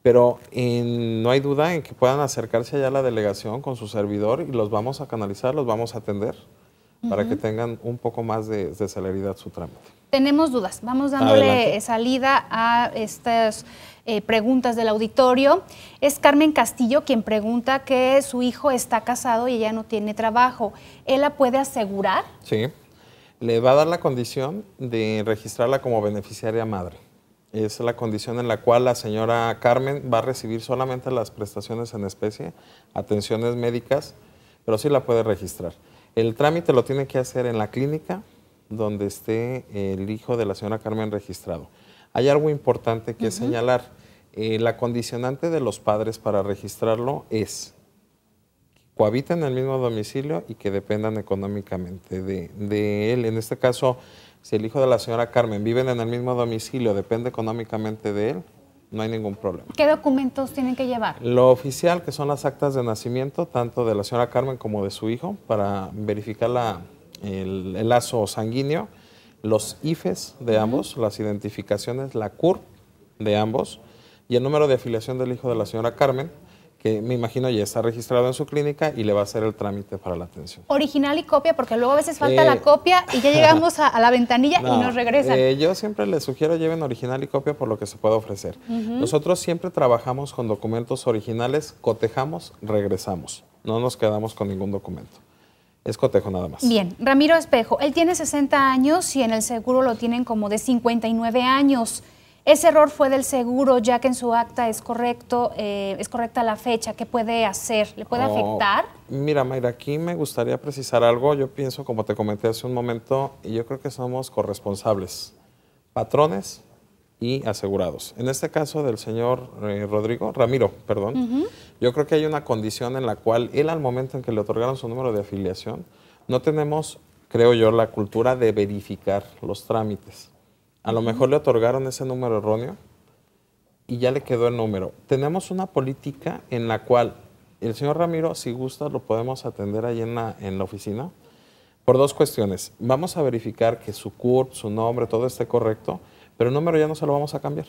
pero en, no hay duda en que puedan acercarse allá a la delegación con su servidor y los vamos a canalizar, los vamos a atender para que tengan un poco más de, celeridad su trámite. Tenemos dudas, vamos dándole salida a estas eh, preguntas del auditorio. Es Carmen Castillo quien pregunta que su hijo está casado y ella no tiene trabajo. ¿Él la puede asegurar? Sí, le va a dar la condición de registrarla como beneficiaria madre es la condición en la cual la señora Carmen va a recibir solamente las prestaciones en especie, atenciones médicas, pero sí la puede registrar. El trámite lo tiene que hacer en la clínica donde esté el hijo de la señora Carmen registrado. Hay algo importante que señalar. Eh, la condicionante de los padres para registrarlo es que cohabiten en el mismo domicilio y que dependan económicamente de él. En este caso, si el hijo de la señora Carmen viven en el mismo domicilio, depende económicamente de él, no hay ningún problema. ¿Qué documentos tienen que llevar? Lo oficial, que son las actas de nacimiento, tanto de la señora Carmen como de su hijo, para verificar el, lazo sanguíneo, los IFES de ambos, las identificaciones, la CUR de ambos, y el número de afiliación del hijo de la señora Carmen, me imagino ya está registrado en su clínica y le va a hacer el trámite para la atención. Original y copia, porque luego a veces falta eh, la copia y ya llegamos a, la ventanilla y nos regresan. Eh, yo siempre les sugiero lleven original y copia por lo que se puede ofrecer. Nosotros siempre trabajamos con documentos originales, cotejamos, regresamos. No nos quedamos con ningún documento. Es cotejo nada más. Bien, Ramiro Espejo, él tiene 60 años y en el seguro lo tienen como de 59 años. Ese error fue del seguro, ya que en su acta es correcto, eh, es correcta la fecha. ¿Qué puede hacer? ¿Le puede afectar? Mira, Mayra, aquí me gustaría precisar algo. Yo pienso, como te comenté hace un momento, y yo creo que somos corresponsables, patrones y asegurados. En este caso del señor eh, Rodrigo, Ramiro, perdón, yo creo que hay una condición en la cual él al momento en que le otorgaron su número de afiliación, no tenemos, creo yo, la cultura de verificar los trámites. A lo mejor le otorgaron ese número erróneo y ya le quedó el número. Tenemos una política en la cual el señor Ramiro, si gusta, lo podemos atender ahí en la, oficina por dos cuestiones. Vamos a verificar que su CURP, su nombre, todo esté correcto, pero el número ya no se lo vamos a cambiar.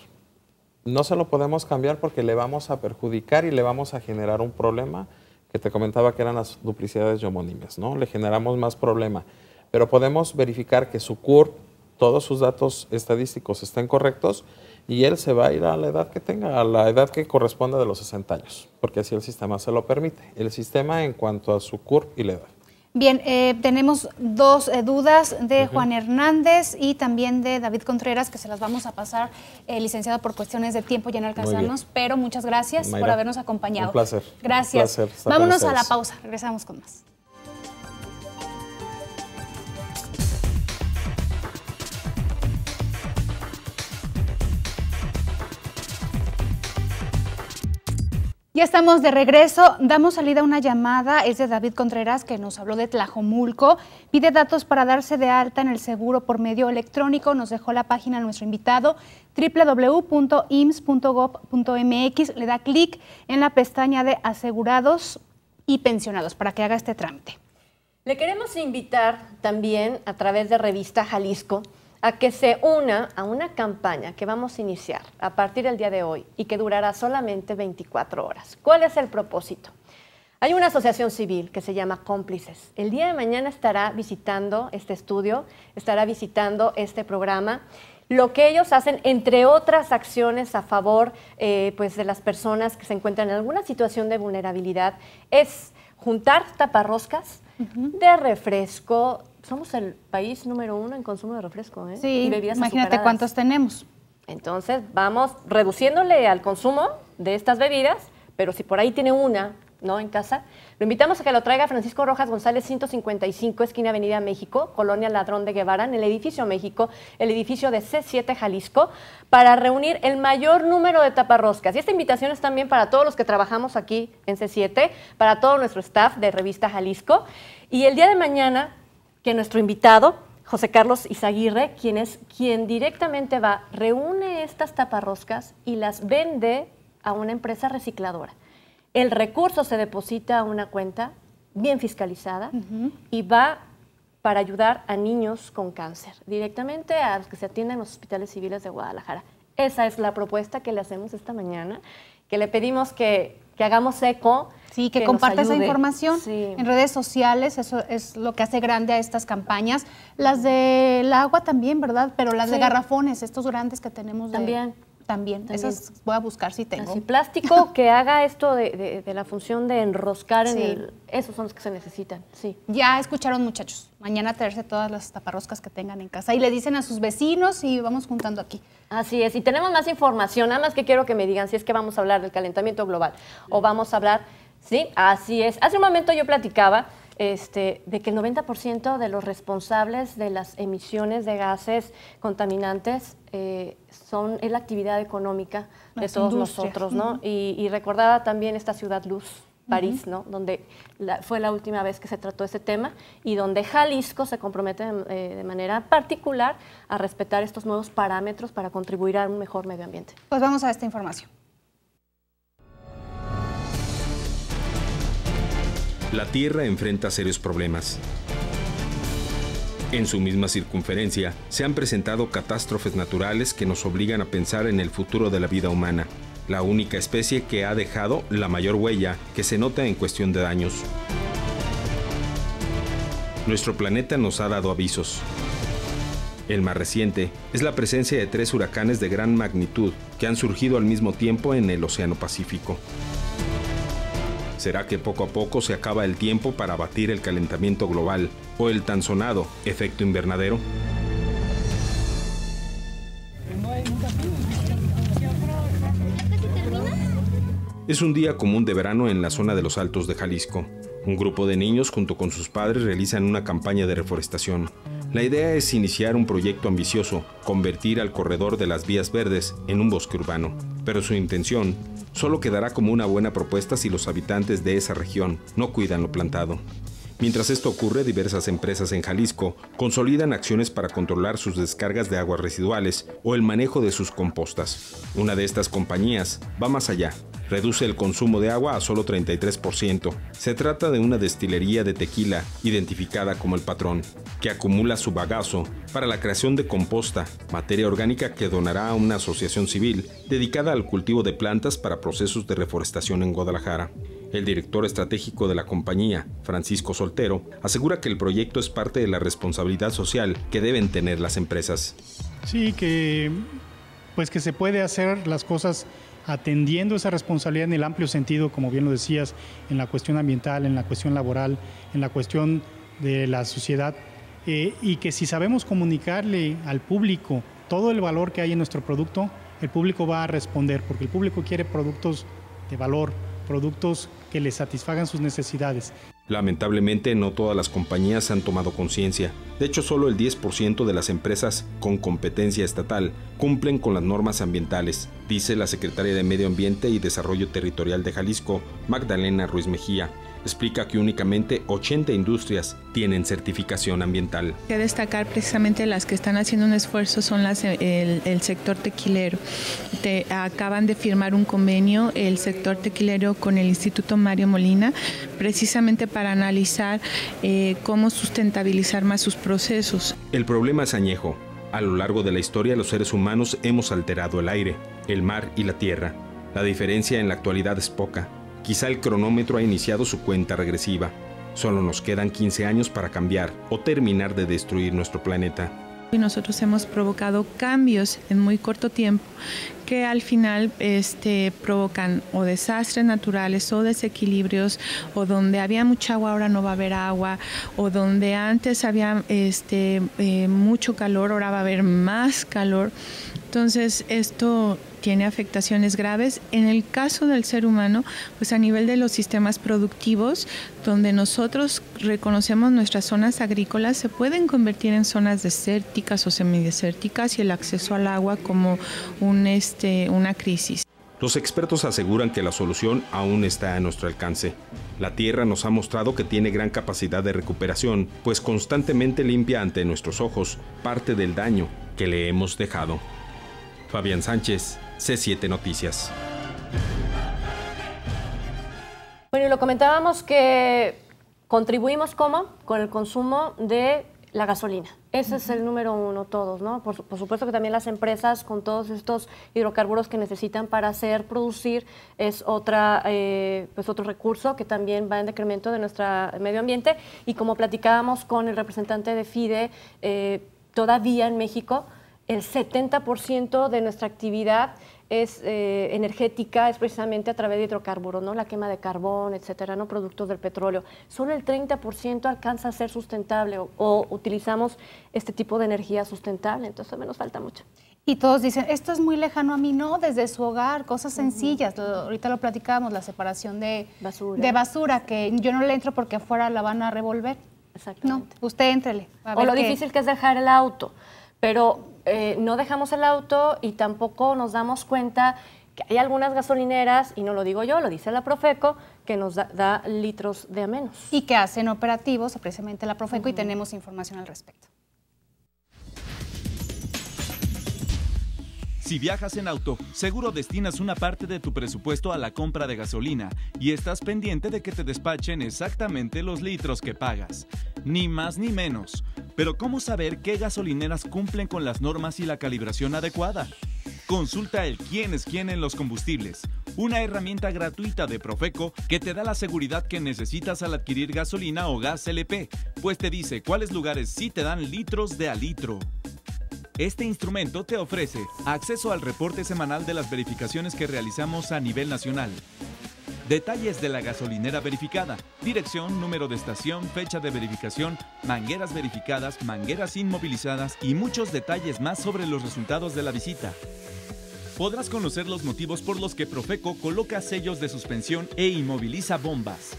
No se lo podemos cambiar porque le vamos a perjudicar y le vamos a generar un problema que te comentaba que eran las duplicidades y homónimas. ¿no? Le generamos más problema. Pero podemos verificar que su CURP, todos sus datos estadísticos estén correctos y él se va a ir a la edad que tenga, a la edad que corresponda de los 60 años, porque así el sistema se lo permite, el sistema en cuanto a su CURP y la edad. Bien, eh, tenemos dos eh, dudas de Juan Hernández y también de David Contreras, que se las vamos a pasar, eh, licenciado, por cuestiones de tiempo ya no alcanzamos, pero muchas gracias por habernos acompañado. Un placer. Gracias. Vámonos a la pausa, regresamos con más. Ya estamos de regreso. Damos salida a una llamada. Es de David Contreras que nos habló de Tlajomulco. Pide datos para darse de alta en el seguro por medio electrónico. Nos dejó la página nuestro invitado www.ims.gov.mx. Le da clic en la pestaña de asegurados y pensionados para que haga este trámite. Le queremos invitar también a través de Revista Jalisco a que se una a una campaña que vamos a iniciar a partir del día de hoy y que durará solamente 24 horas. ¿Cuál es el propósito? Hay una asociación civil que se llama Cómplices. El día de mañana estará visitando este estudio, estará visitando este programa. Lo que ellos hacen, entre otras acciones a favor eh, pues de las personas que se encuentran en alguna situación de vulnerabilidad, es juntar taparroscas, de refresco. Somos el país número uno en consumo de refresco, ¿eh? y bebidas imagínate cuántos tenemos. Entonces, vamos reduciéndole al consumo de estas bebidas, pero si por ahí tiene una ¿no? En casa. Lo invitamos a que lo traiga Francisco Rojas González, 155, esquina Avenida México, Colonia Ladrón de Guevara, en el edificio México, el edificio de C7 Jalisco, para reunir el mayor número de taparroscas. Y esta invitación es también para todos los que trabajamos aquí en C7, para todo nuestro staff de Revista Jalisco. Y el día de mañana, que nuestro invitado, José Carlos Izaguirre, quien es quien directamente va, reúne estas taparroscas y las vende a una empresa recicladora el recurso se deposita a una cuenta bien fiscalizada y va para ayudar a niños con cáncer, directamente a los que se atienden en los hospitales civiles de Guadalajara. Esa es la propuesta que le hacemos esta mañana, que le pedimos que, hagamos eco. Sí, que, comparta esa información en redes sociales, eso es lo que hace grande a estas campañas. Las del agua también, ¿verdad? Pero las de garrafones, estos grandes que tenemos. De... También. También, esas voy a buscar si tengo. El plástico que haga esto de, de, la función de enroscar en el... Esos son los que se necesitan, sí. Ya escucharon muchachos, mañana traerse todas las taparroscas que tengan en casa y le dicen a sus vecinos y vamos juntando aquí. Así es, y tenemos más información, nada más que quiero que me digan si es que vamos a hablar del calentamiento global o vamos a hablar, sí, así es. Hace un momento yo platicaba este, de que el 90% de los responsables de las emisiones de gases contaminantes eh, son, es la actividad económica de todos nosotros, ¿no? y, recordada también esta ciudad luz, París, ¿no? Donde fue la última vez que se trató ese tema y donde Jalisco se compromete eh, de, manera particular a respetar estos nuevos parámetros para contribuir a un mejor medio ambiente. Pues vamos a esta información. La Tierra enfrenta serios problemas en su misma circunferencia se han presentado catástrofes naturales que nos obligan a pensar en el futuro de la vida humana, la única especie que ha dejado la mayor huella que se nota en cuestión de daños. Nuestro planeta nos ha dado avisos. El más reciente es la presencia de tres huracanes de gran magnitud que han surgido al mismo tiempo en el Océano Pacífico. ¿Será que poco a poco se acaba el tiempo para abatir el calentamiento global o el tan sonado efecto invernadero? Es un día común de verano en la zona de los Altos de Jalisco. Un grupo de niños junto con sus padres realizan una campaña de reforestación. La idea es iniciar un proyecto ambicioso, convertir al corredor de las vías verdes en un bosque urbano, pero su intención Solo quedará como una buena propuesta si los habitantes de esa región no cuidan lo plantado. Mientras esto ocurre, diversas empresas en Jalisco consolidan acciones para controlar sus descargas de aguas residuales o el manejo de sus compostas. Una de estas compañías va más allá. Reduce el consumo de agua a solo 33%. Se trata de una destilería de tequila, identificada como el patrón, que acumula su bagazo para la creación de composta, materia orgánica que donará a una asociación civil dedicada al cultivo de plantas para procesos de reforestación en Guadalajara. El director estratégico de la compañía, Francisco Soltero, asegura que el proyecto es parte de la responsabilidad social que deben tener las empresas. Sí, que pues que se puede hacer las cosas atendiendo esa responsabilidad en el amplio sentido, como bien lo decías, en la cuestión ambiental, en la cuestión laboral, en la cuestión de la sociedad, eh, y que si sabemos comunicarle al público todo el valor que hay en nuestro producto, el público va a responder, porque el público quiere productos de valor, productos que les satisfagan sus necesidades. Lamentablemente no todas las compañías han tomado conciencia. De hecho, solo el 10% de las empresas con competencia estatal cumplen con las normas ambientales, dice la secretaria de Medio Ambiente y Desarrollo Territorial de Jalisco, Magdalena Ruiz Mejía explica que únicamente 80 industrias tienen certificación ambiental. Que destacar precisamente las que están haciendo un esfuerzo son las eh, el, sector tequilero. acaban de firmar un convenio el sector tequilero con el Instituto Mario Molina, precisamente para analizar eh, cómo sustentabilizar más sus procesos. El problema es añejo. A lo largo de la historia los seres humanos hemos alterado el aire, el mar y la tierra. La diferencia en la actualidad es poca Quizá el cronómetro ha iniciado su cuenta regresiva. Solo nos quedan 15 años para cambiar o terminar de destruir nuestro planeta. Y nosotros hemos provocado cambios en muy corto tiempo que al final este, provocan o desastres naturales o desequilibrios o donde había mucha agua ahora no va a haber agua o donde antes había este, eh, mucho calor ahora va a haber más calor. Entonces esto tiene afectaciones graves. En el caso del ser humano, pues a nivel de los sistemas productivos, donde nosotros reconocemos nuestras zonas agrícolas, se pueden convertir en zonas desérticas o semidesérticas y el acceso al agua como un, este, una crisis. Los expertos aseguran que la solución aún está a nuestro alcance. La Tierra nos ha mostrado que tiene gran capacidad de recuperación, pues constantemente limpia ante nuestros ojos parte del daño que le hemos dejado. Fabián Sánchez, C7 Noticias. Bueno, lo comentábamos que contribuimos cómo? Con el consumo de la gasolina. Ese es el número uno, todos, ¿no? Por, supuesto que también las empresas con todos estos hidrocarburos que necesitan para hacer, producir, es eh, pues otro recurso que también va en decremento de nuestro medio ambiente. Y como platicábamos con el representante de FIDE, eh, todavía en México el 70% de nuestra actividad es eh, energética, es precisamente a través de hidrocarburos, ¿no? La quema de carbón, etcétera, ¿no? Productos del petróleo. Solo el 30% alcanza a ser sustentable o, utilizamos este tipo de energía sustentable, entonces menos nos falta mucho. Y todos dicen, esto es muy lejano a mí, no, desde su hogar, cosas sencillas. ahorita lo platicábamos, la separación de basura. de basura, que yo no le entro porque afuera la van a revolver. Exactamente. No, usted éntrele. O lo difícil que es dejar el auto, pero eh, no dejamos el auto y tampoco nos damos cuenta que hay algunas gasolineras, y no lo digo yo, lo dice la Profeco, que nos da, litros de a menos. Y que hacen operativos, precisamente la Profeco, y tenemos información al respecto. Si viajas en auto, seguro destinas una parte de tu presupuesto a la compra de gasolina y estás pendiente de que te despachen exactamente los litros que pagas. Ni más ni menos. Pero ¿cómo saber qué gasolineras cumplen con las normas y la calibración adecuada? Consulta el quién es quién en los combustibles, una herramienta gratuita de Profeco que te da la seguridad que necesitas al adquirir gasolina o gas LP, pues te dice cuáles lugares sí te dan litros de a litro. Este instrumento te ofrece acceso al reporte semanal de las verificaciones que realizamos a nivel nacional. Detalles de la gasolinera verificada, dirección, número de estación, fecha de verificación, mangueras verificadas, mangueras inmovilizadas y muchos detalles más sobre los resultados de la visita podrás conocer los motivos por los que Profeco coloca sellos de suspensión e inmoviliza bombas.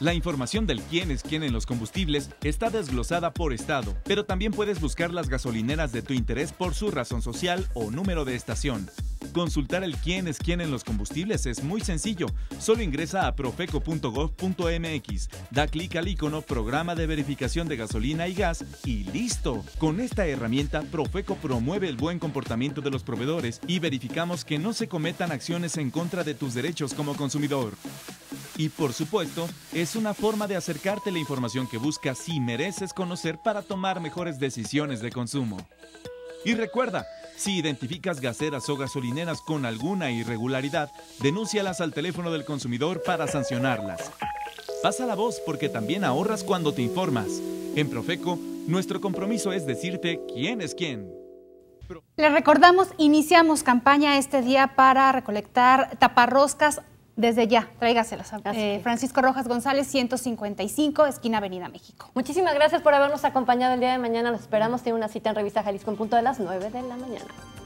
La información del quién es quién en los combustibles está desglosada por estado, pero también puedes buscar las gasolineras de tu interés por su razón social o número de estación. Consultar el quién es quién en los combustibles es muy sencillo. Solo ingresa a profeco.gov.mx, da clic al icono Programa de Verificación de Gasolina y Gas y listo. Con esta herramienta, Profeco promueve el buen comportamiento de los proveedores y verificamos que no se cometan acciones en contra de tus derechos como consumidor. Y por supuesto, es una forma de acercarte la información que buscas y mereces conocer para tomar mejores decisiones de consumo. Y recuerda, si identificas gaseras o gasolineras con alguna irregularidad, denúncialas al teléfono del consumidor para sancionarlas. Pasa la voz porque también ahorras cuando te informas. En Profeco, nuestro compromiso es decirte quién es quién. Le recordamos, iniciamos campaña este día para recolectar taparroscas desde ya, tráigaselos. Eh, Francisco Rojas González, 155, esquina Avenida México. Muchísimas gracias por habernos acompañado el día de mañana. Los esperamos. Tiene una cita en Revista Jalisco en punto de las 9 de la mañana.